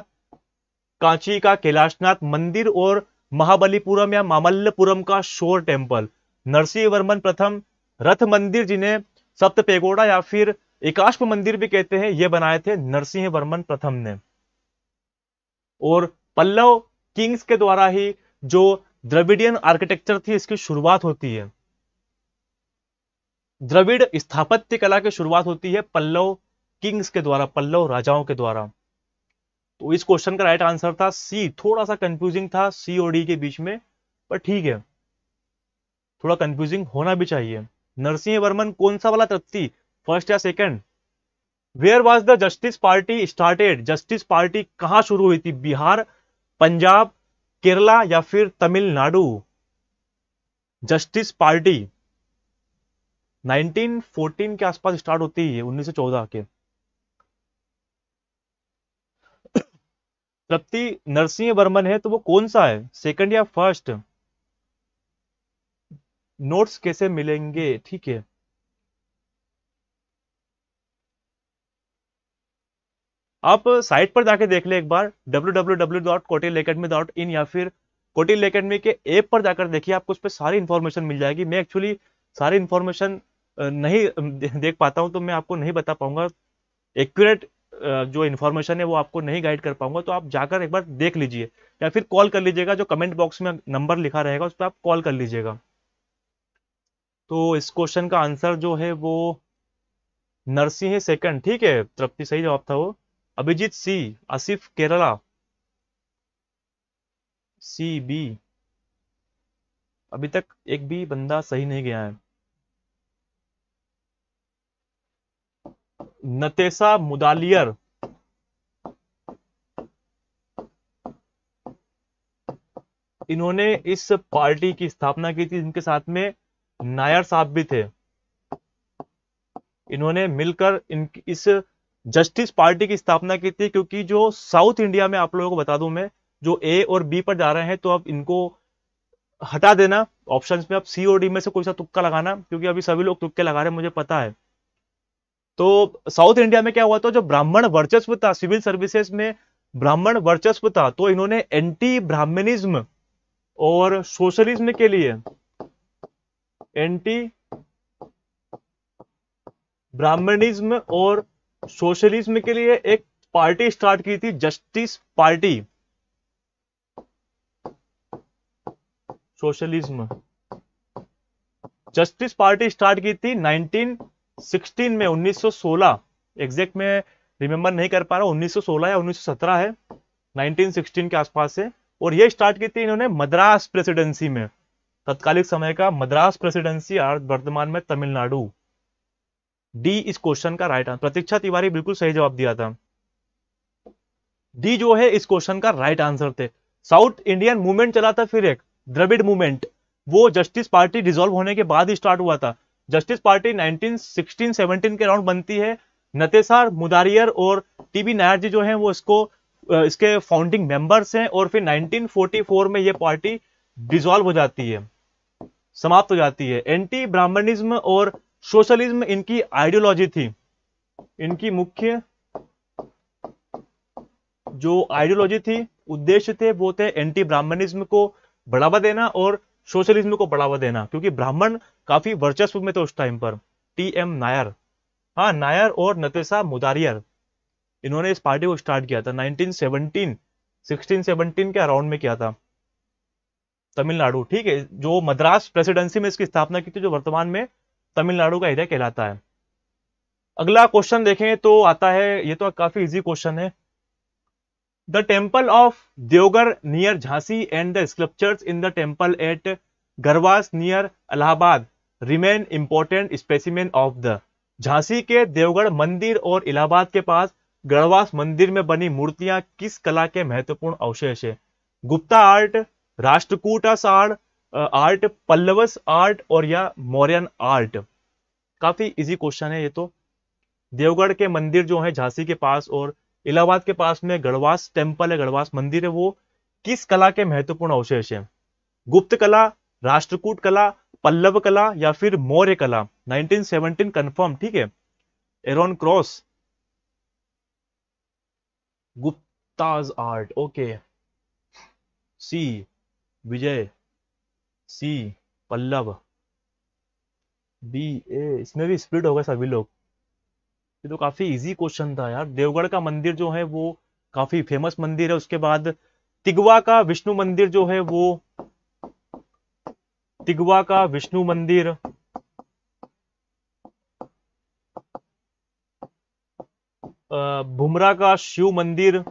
कांची का कैलाशनाथ मंदिर और महाबलीपुरम या मामल्लपुरम का शोर टेम्पल नरसिंह वर्मन प्रथम रथ मंदिर जिन्हें सप्त पेगोड़ा या फिर एकाश्म मंदिर भी कहते हैं ये बनाए थे नरसिंह वर्मन प्रथम ने और पल्लव किंग्स के द्वारा ही जो द्रविडियन आर्किटेक्चर थी इसकी शुरुआत होती है द्रविड स्थापत्य कला की शुरुआत होती है पल्लव किंग्स के द्वारा पल्लव राजाओं के द्वारा तो इस क्वेश्चन का राइट आंसर था सी थोड़ा सा कंफ्यूजिंग था सी और डी के बीच में पर ठीक है थोड़ा कंफ्यूजिंग होना भी चाहिए नरसिंह वर्मन कौन सा वाला तथ्य फर्स्ट या second where was the Justice Party started Justice Party कहां शुरू हुई थी बिहार पंजाब केरला या फिर तमिलनाडु जस्टिस पार्टी 1914 के आसपास स्टार्ट होती है 1914 के तृप्ति नरसिंह बर्मन है तो वो कौन सा है सेकंड या फर्स्ट नोट्स कैसे मिलेंगे ठीक है आप साइट पर जाके देख ले एक बार डब्ल्यू या फिर कोटिल अकेडमी के ऐप पर जाकर देखिए आपको उस पर सारी इन्फॉर्मेशन मिल जाएगी मैं एक्चुअली सारी इन्फॉर्मेशन नहीं देख पाता हूँ तो मैं आपको नहीं बता पाऊंगा एक्यूरेट जो इन्फॉर्मेशन है वो आपको नहीं गाइड कर पाऊंगा तो आप जाकर एक बार देख लीजिए या फिर कॉल कर लीजिएगा जो कमेंट बॉक्स में नंबर लिखा रहेगा उस पर आप कॉल कर लीजिएगा तो इस क्वेश्चन का आंसर जो है वो नर्सी है सेकंड ठीक है तृप्ति सही जवाब था वो Abhijit C Asif Kerala C B अभी तक एक भी बंदा सही नहीं गया है नतेसा मुदालियर इन्होंने इस पार्टी की स्थापना की थी इनके साथ में नायर साहब भी थे इन्होंने मिलकर इन इस जस्टिस पार्टी की स्थापना की थी क्योंकि जो साउथ इंडिया में आप लोगों को बता दूं मैं जो ए और बी पर जा रहे हैं तो अब इनको हटा देना ऑप्शंस में अब सी और डी में से कोई सा तुक्का लगाना क्योंकि अभी सभी लोग तुक्के लगा रहे हैं मुझे पता है तो साउथ इंडिया में क्या हुआ था जो ब्राह्मण वर्चस्व था सिविल सर्विसेज में ब्राह्मण वर्चस्व था तो इन्होंने एंटी ब्राह्मणिज्म और सोशलिज्म के लिए एंटी ब्राह्मणिज्म और सोशलिज्म के लिए एक पार्टी स्टार्ट की थी जस्टिस पार्टी सोशलिज्म जस्टिस पार्टी स्टार्ट की थी 1916 में 1916 एग्जैक्ट में रिमेंबर नहीं कर पा रहा 1916 या 1917 है 1916 के आसपास से और ये स्टार्ट की थी इन्होंने मद्रास प्रेसिडेंसी में तत्कालिक समय का मद्रास प्रेसिडेंसी और वर्तमान में तमिलनाडु डी इस क्वेश्चन का राइट आंसर प्रतीक्षा तिवारी बिल्कुल सही जवाब दिया था डी जो है इस क्वेश्चन का राइट आंसर थे साउथ इंडियन मूवमेंट चला था फिर एक द्रविड मूवमेंट वो जस्टिस पार्टी डिसॉल्व होने के बाद ही स्टार्ट हुआ था जस्टिस पार्टी 1916 17 के राउंड बनती है नतेसार मुदारियर और टीबी नायर जी जो है वो इसको इसके फाउंडिंग मेंबर्स हैं और फिर 1944 में ये पार्टी डिसॉल्व हो जाती है समाप्त हो जाती है एंटी ब्राह्मणिज्म और सोशलिज्म इनकी आइडियोलॉजी थी इनकी मुख्य जो आइडियोलॉजी थी उद्देश्य थे वो थे एंटी ब्राह्मणिज्म को बढ़ावा देना और सोशलिज्म को बढ़ावा देना क्योंकि ब्राह्मण काफी वर्चस्व में थे उस टाइम पर टी एम नायर हाँ नायर और नतेशा मुदारियर इन्होंने इस पार्टी को स्टार्ट किया था 1917 1617 के अराउंड में किया था तमिलनाडु ठीक है जो मद्रास प्रेसिडेंसी में इसकी स्थापना की थी जो वर्तमान में तमिलनाडु का एरिया कहलाता है अगला क्वेश्चन देखें तो आता है ये तो काफी इजी क्वेश्चन है the temple of Deogarh near Jhansi and the sculpture in the temple at Garhwas near Allahabad remain important specimen of the Jhansi के देवगढ़ मंदिर और इलाहाबाद के पास गढ़वास मंदिर में बनी मूर्तियां किस कला के महत्वपूर्ण अवशेष है गुप्ता आर्ट राष्ट्रकूटा साड़ आर्ट पल्लवस आर्ट और या मौर्यन आर्ट काफी इजी क्वेश्चन है ये तो देवगढ़ के मंदिर जो है झांसी के पास और इलाहाबाद के पास में गढ़वास टेम्पल है गढ़वास मंदिर है वो किस कला के महत्वपूर्ण अवशेष है गुप्त कला राष्ट्रकूट कला पल्लव कला या फिर मौर्य कला 1917 कन्फर्म ठीक है Aaron Cross Guptas art okay C Vijay C Pallava B A इसमें भी स्प्लिट हो गए सभी लोग ये तो काफ़ी इजी क्वेश्चन था यार देवगढ़ का मंदिर जो है वो काफ़ी फेमस मंदिर है उसके बाद तिगवा का विष्णु मंदिर जो है वो तिगवा का विष्णु मंदिर भुमरा का शिव मंदिर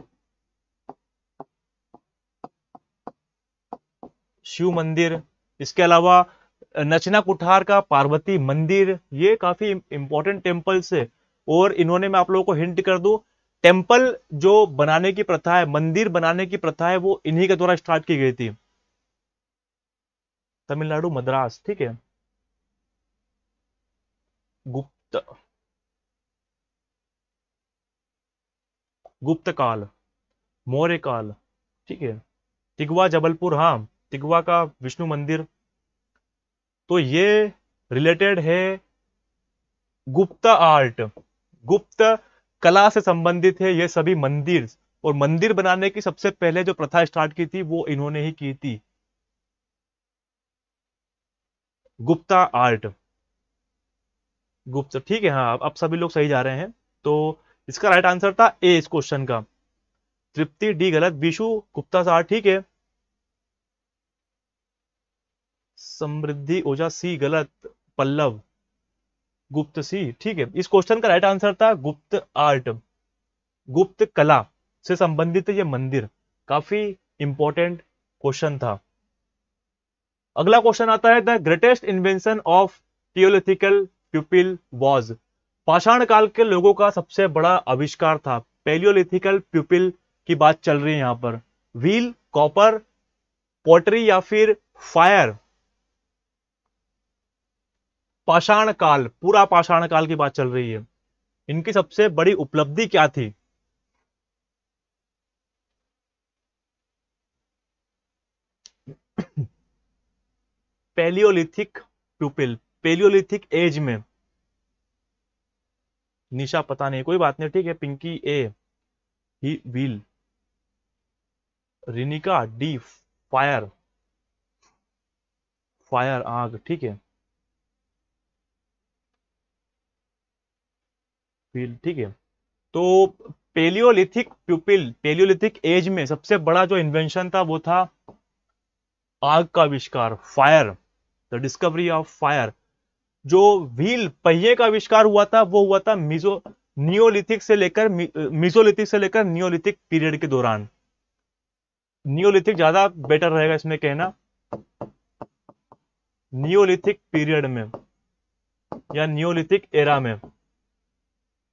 शिव मंदिर इसके अलावा नचना कुठार का पार्वती मंदिर ये काफी इंपॉर्टेंट टेम्पल्स है और इन्होंने मैं आप लोगों को हिंट कर दू टेम्पल जो बनाने की प्रथा है मंदिर बनाने की प्रथा है वो इन्हीं के द्वारा स्टार्ट की गई थी तमिलनाडु मद्रास ठीक है गुप्त गुप्त काल मौर्य काल ठीक है तिगवा जबलपुर हाँ तिगवा का विष्णु मंदिर तो ये रिलेटेड है गुप्त आर्ट गुप्त कला से संबंधित है ये सभी मंदिर और मंदिर बनाने की सबसे पहले जो प्रथा स्टार्ट की थी वो इन्होंने ही की थी गुप्ता आर्ट गुप्त ठीक है हाँ अब सभी लोग सही जा रहे हैं तो इसका राइट आंसर था ए इस क्वेश्चन का तृप्ति डी गलत विशु गुप्ता सा ठीक है समृद्धि ओझा सी गलत पल्लव गुप्त सी ठीक है इस क्वेश्चन का राइट आंसर था गुप्त आर्ट गुप्त कला से संबंधित ये मंदिर काफी इंपॉर्टेंट क्वेश्चन था अगला क्वेश्चन आता है the greatest invention of palaeolithic people was पाषाण काल के लोगों का सबसे बड़ा आविष्कार था पेलियोलिथिकल प्यूपिल की बात चल रही है यहां पर व्हील कॉपर पोटरी या फिर फायर पाषाण काल पूरा पाषाण काल की बात चल रही है इनकी सबसे बड़ी उपलब्धि क्या थी पेलियोलिथिक ट्यूपिल पेलियोलिथिक एज में निशा पता नहीं कोई बात नहीं ठीक है पिंकी ए ही wheel Rinika D fire fire आग ठीक है फील्ड ठीक है तो पेलियोलिथिक प्यूपिल पेलियोलिथिक एज में सबसे बड़ा जो इन्वेंशन था वो था आग का आविष्कार fire the discovery of fire जो व्हील पहिए का आविष्कार हुआ था वो हुआ था मिजो नियोलिथिक से लेकर मिजोलिथिक से लेकर नियोलिथिक पीरियड के दौरान नियोलिथिक ज्यादा बेटर रहेगा इसमें कहना नियोलिथिक पीरियड में या नियोलिथिक एरा में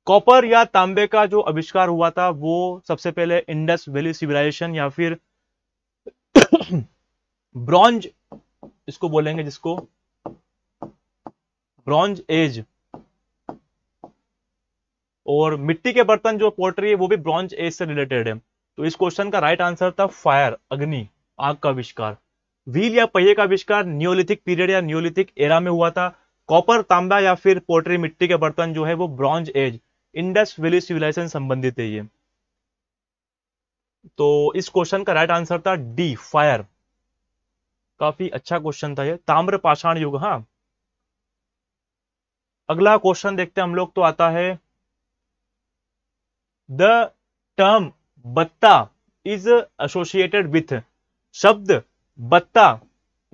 कॉपर या तांबे का जो आविष्कार हुआ था वो सबसे पहले इंडस वैली सिविलाइजेशन या फिर ब्रॉन्ज इसको बोलेंगे जिसको ब्रॉन्ज एज और मिट्टी के बर्तन जो पोल्ट्री है वो भी ब्रॉन्ज एज से रिलेटेड है तो इस क्वेश्चन का राइट आंसर था फायर अग्नि आग का आविष्कार व्हील या पहिए का आविष्कार न्योलिथिक पीरियड या न्योलिथिक एरा में हुआ था कॉपर तांबा या फिर पोल्ट्री मिट्टी के बर्तन जो है वो bronze age Indus valley civilization संबंधित है ये तो इस क्वेश्चन का राइट आंसर था डी फायर काफी अच्छा क्वेश्चन था ये ताम्र पाषाण युग हाँ अगला क्वेश्चन देखते हैं हम लोग तो आता है the term batta is associated with शब्द बत्ता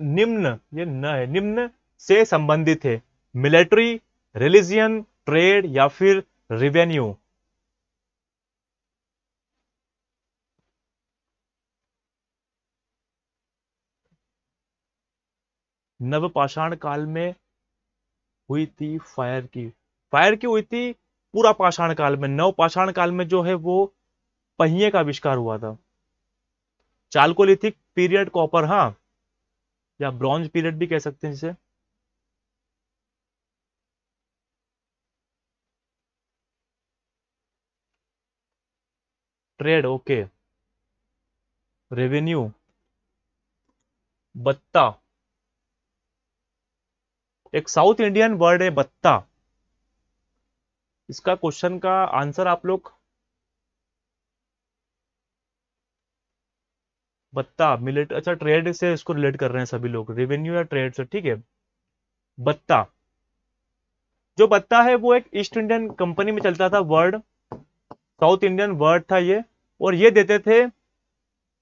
निम्न ये न है निम्न से संबंधित है मिलिट्री रिलीजियन ट्रेड या फिर revenue नवपाषाण काल में हुई थी फायर की फायर की हुई थी पूरा पाषाण काल में नवपाषाण काल में जो है वो पहिए का आविष्कार हुआ था चालकोलिथिक पीरियड कॉपर हाँ या ब्रॉन्ज पीरियड भी कह सकते हैं जिसे ट्रेड ओके रेवेन्यू बत्ता एक साउथ इंडियन वर्ड है बत्ता इसका क्वेश्चन का आंसर आप लोग बत्ता मिलेट अच्छा ट्रेड से इसको रिलेट कर रहे हैं सभी लोग रेवेन्यू या ट्रेड से ठीक है बत्ता जो बत्ता है वो एक ईस्ट इंडियन कंपनी में चलता था वर्ड साउथ इंडियन वर्ड था ये और ये देते थे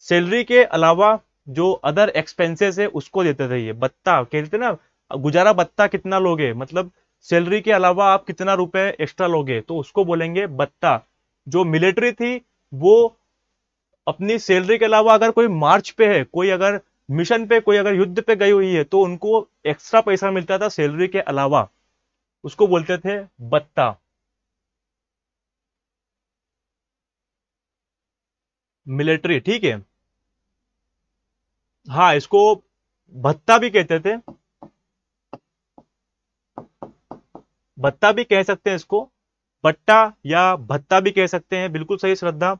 सैलरी के अलावा जो अदर एक्सपेंसेस है उसको देते थे ये बत्ता कहते ना गुजारा बत्ता कितना लोगे मतलब सैलरी के अलावा आप कितना रुपए एक्स्ट्रा लोगे तो उसको बोलेंगे बत्ता जो मिलिट्री थी वो अपनी सैलरी के अलावा अगर कोई मार्च पे है कोई अगर मिशन पे कोई अगर युद्ध पे गई हुई है तो उनको एक्स्ट्रा पैसा मिलता था सैलरी के अलावा उसको बोलते थे बत्ता मिलिट्री ठीक है हाँ इसको भत्ता भी कहते थे भत्ता भी कह सकते हैं इसको भट्टा या भत्ता भी कह सकते हैं बिल्कुल सही श्रद्धा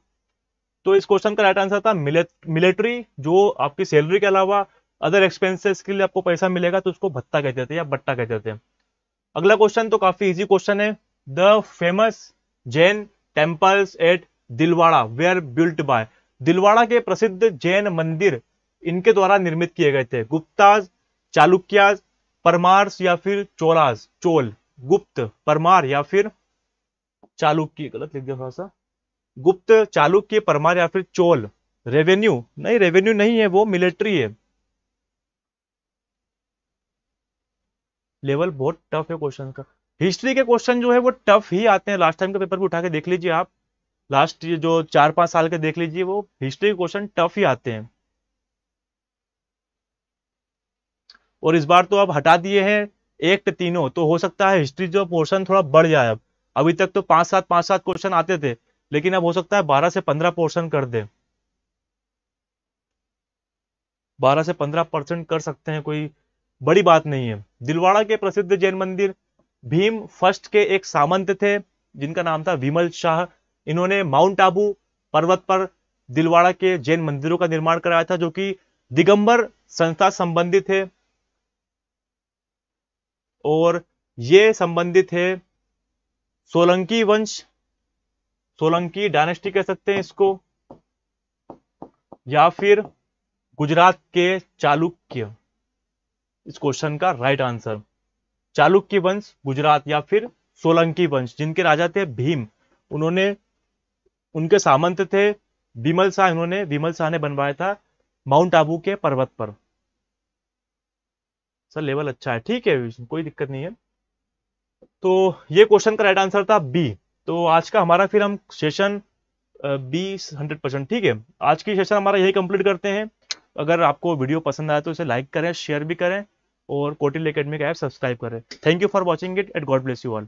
तो इस क्वेश्चन का राइट आंसर था मिलिट्री जो आपकी सैलरी के अलावा अदर एक्सपेंसेस के लिए आपको पैसा मिलेगा तो उसको भत्ता कहते थे या भट्टा कहते थे अगला क्वेश्चन तो काफी इजी क्वेश्चन है the famous Jain temples at Dilwara were built by Dilwara के प्रसिद्ध जैन मंदिर इनके द्वारा निर्मित किए गए थे गुप्ताज चालुक्याज परमार्स या फिर चोलाज चोल गुप्त परमार या फिर चालुक्य गलत लिख दिया थोड़ा सा गुप्त चालुक्य परमार या फिर चोल रेवेन्यू नहीं रेवेन्यू नहीं है वो मिलिट्री है लेवल बहुत टफ है क्वेश्चन का हिस्ट्री के क्वेश्चन जो है वो टफ ही आते हैं लास्ट टाइम के पेपर भी उठा के देख लीजिए आप लास्ट ये जो चार पांच साल के देख लीजिए वो हिस्ट्री के क्वेश्चन टफ ही आते हैं और इस बार तो अब हटा दिए हैं एक तीनों तो हो सकता है हिस्ट्री जो पोर्शन थोड़ा बढ़ जाए अब अभी तक तो पांच सात पांच सात क्वेश्चन आते थे लेकिन अब हो सकता है बारह से पंद्रह पोर्शन कर दे बारह से पंद्रह परसेंट कर सकते हैं कोई बड़ी बात नहीं है दिलवाड़ा के प्रसिद्ध जैन मंदिर भीम फर्स्ट के एक सामंत थे जिनका नाम था विमल शाह इन्होंने माउंट आबू पर्वत पर दिलवाड़ा के जैन मंदिरों का निर्माण कराया था जो कि दिगंबर संस्था संबंधित है और ये संबंधित है सोलंकी वंश सोलंकी डायनेस्टी कह सकते हैं इसको या फिर गुजरात के चालुक्य इस क्वेश्चन का राइट आंसर चालुक्य वंश गुजरात या फिर सोलंकी वंश जिनके राजा थे भीम उन्होंने उनके सामंत थे विमल शाह इन्होंने विमल शाह ने बनवाया था माउंट आबू के पर्वत पर सर लेवल अच्छा है ठीक है कोई दिक्कत नहीं है तो ये क्वेश्चन का राइट आंसर था बी तो आज का हमारा फिर हम सेशन बी हंड्रेड परसेंट ठीक है आज की सेशन हमारा यही कंप्लीट करते हैं अगर आपको वीडियो पसंद आया तो इसे लाइक करें शेयर भी करें और कोटिल अकेडमी का ऐप सब्सक्राइब करें thank you for watching it at God bless you all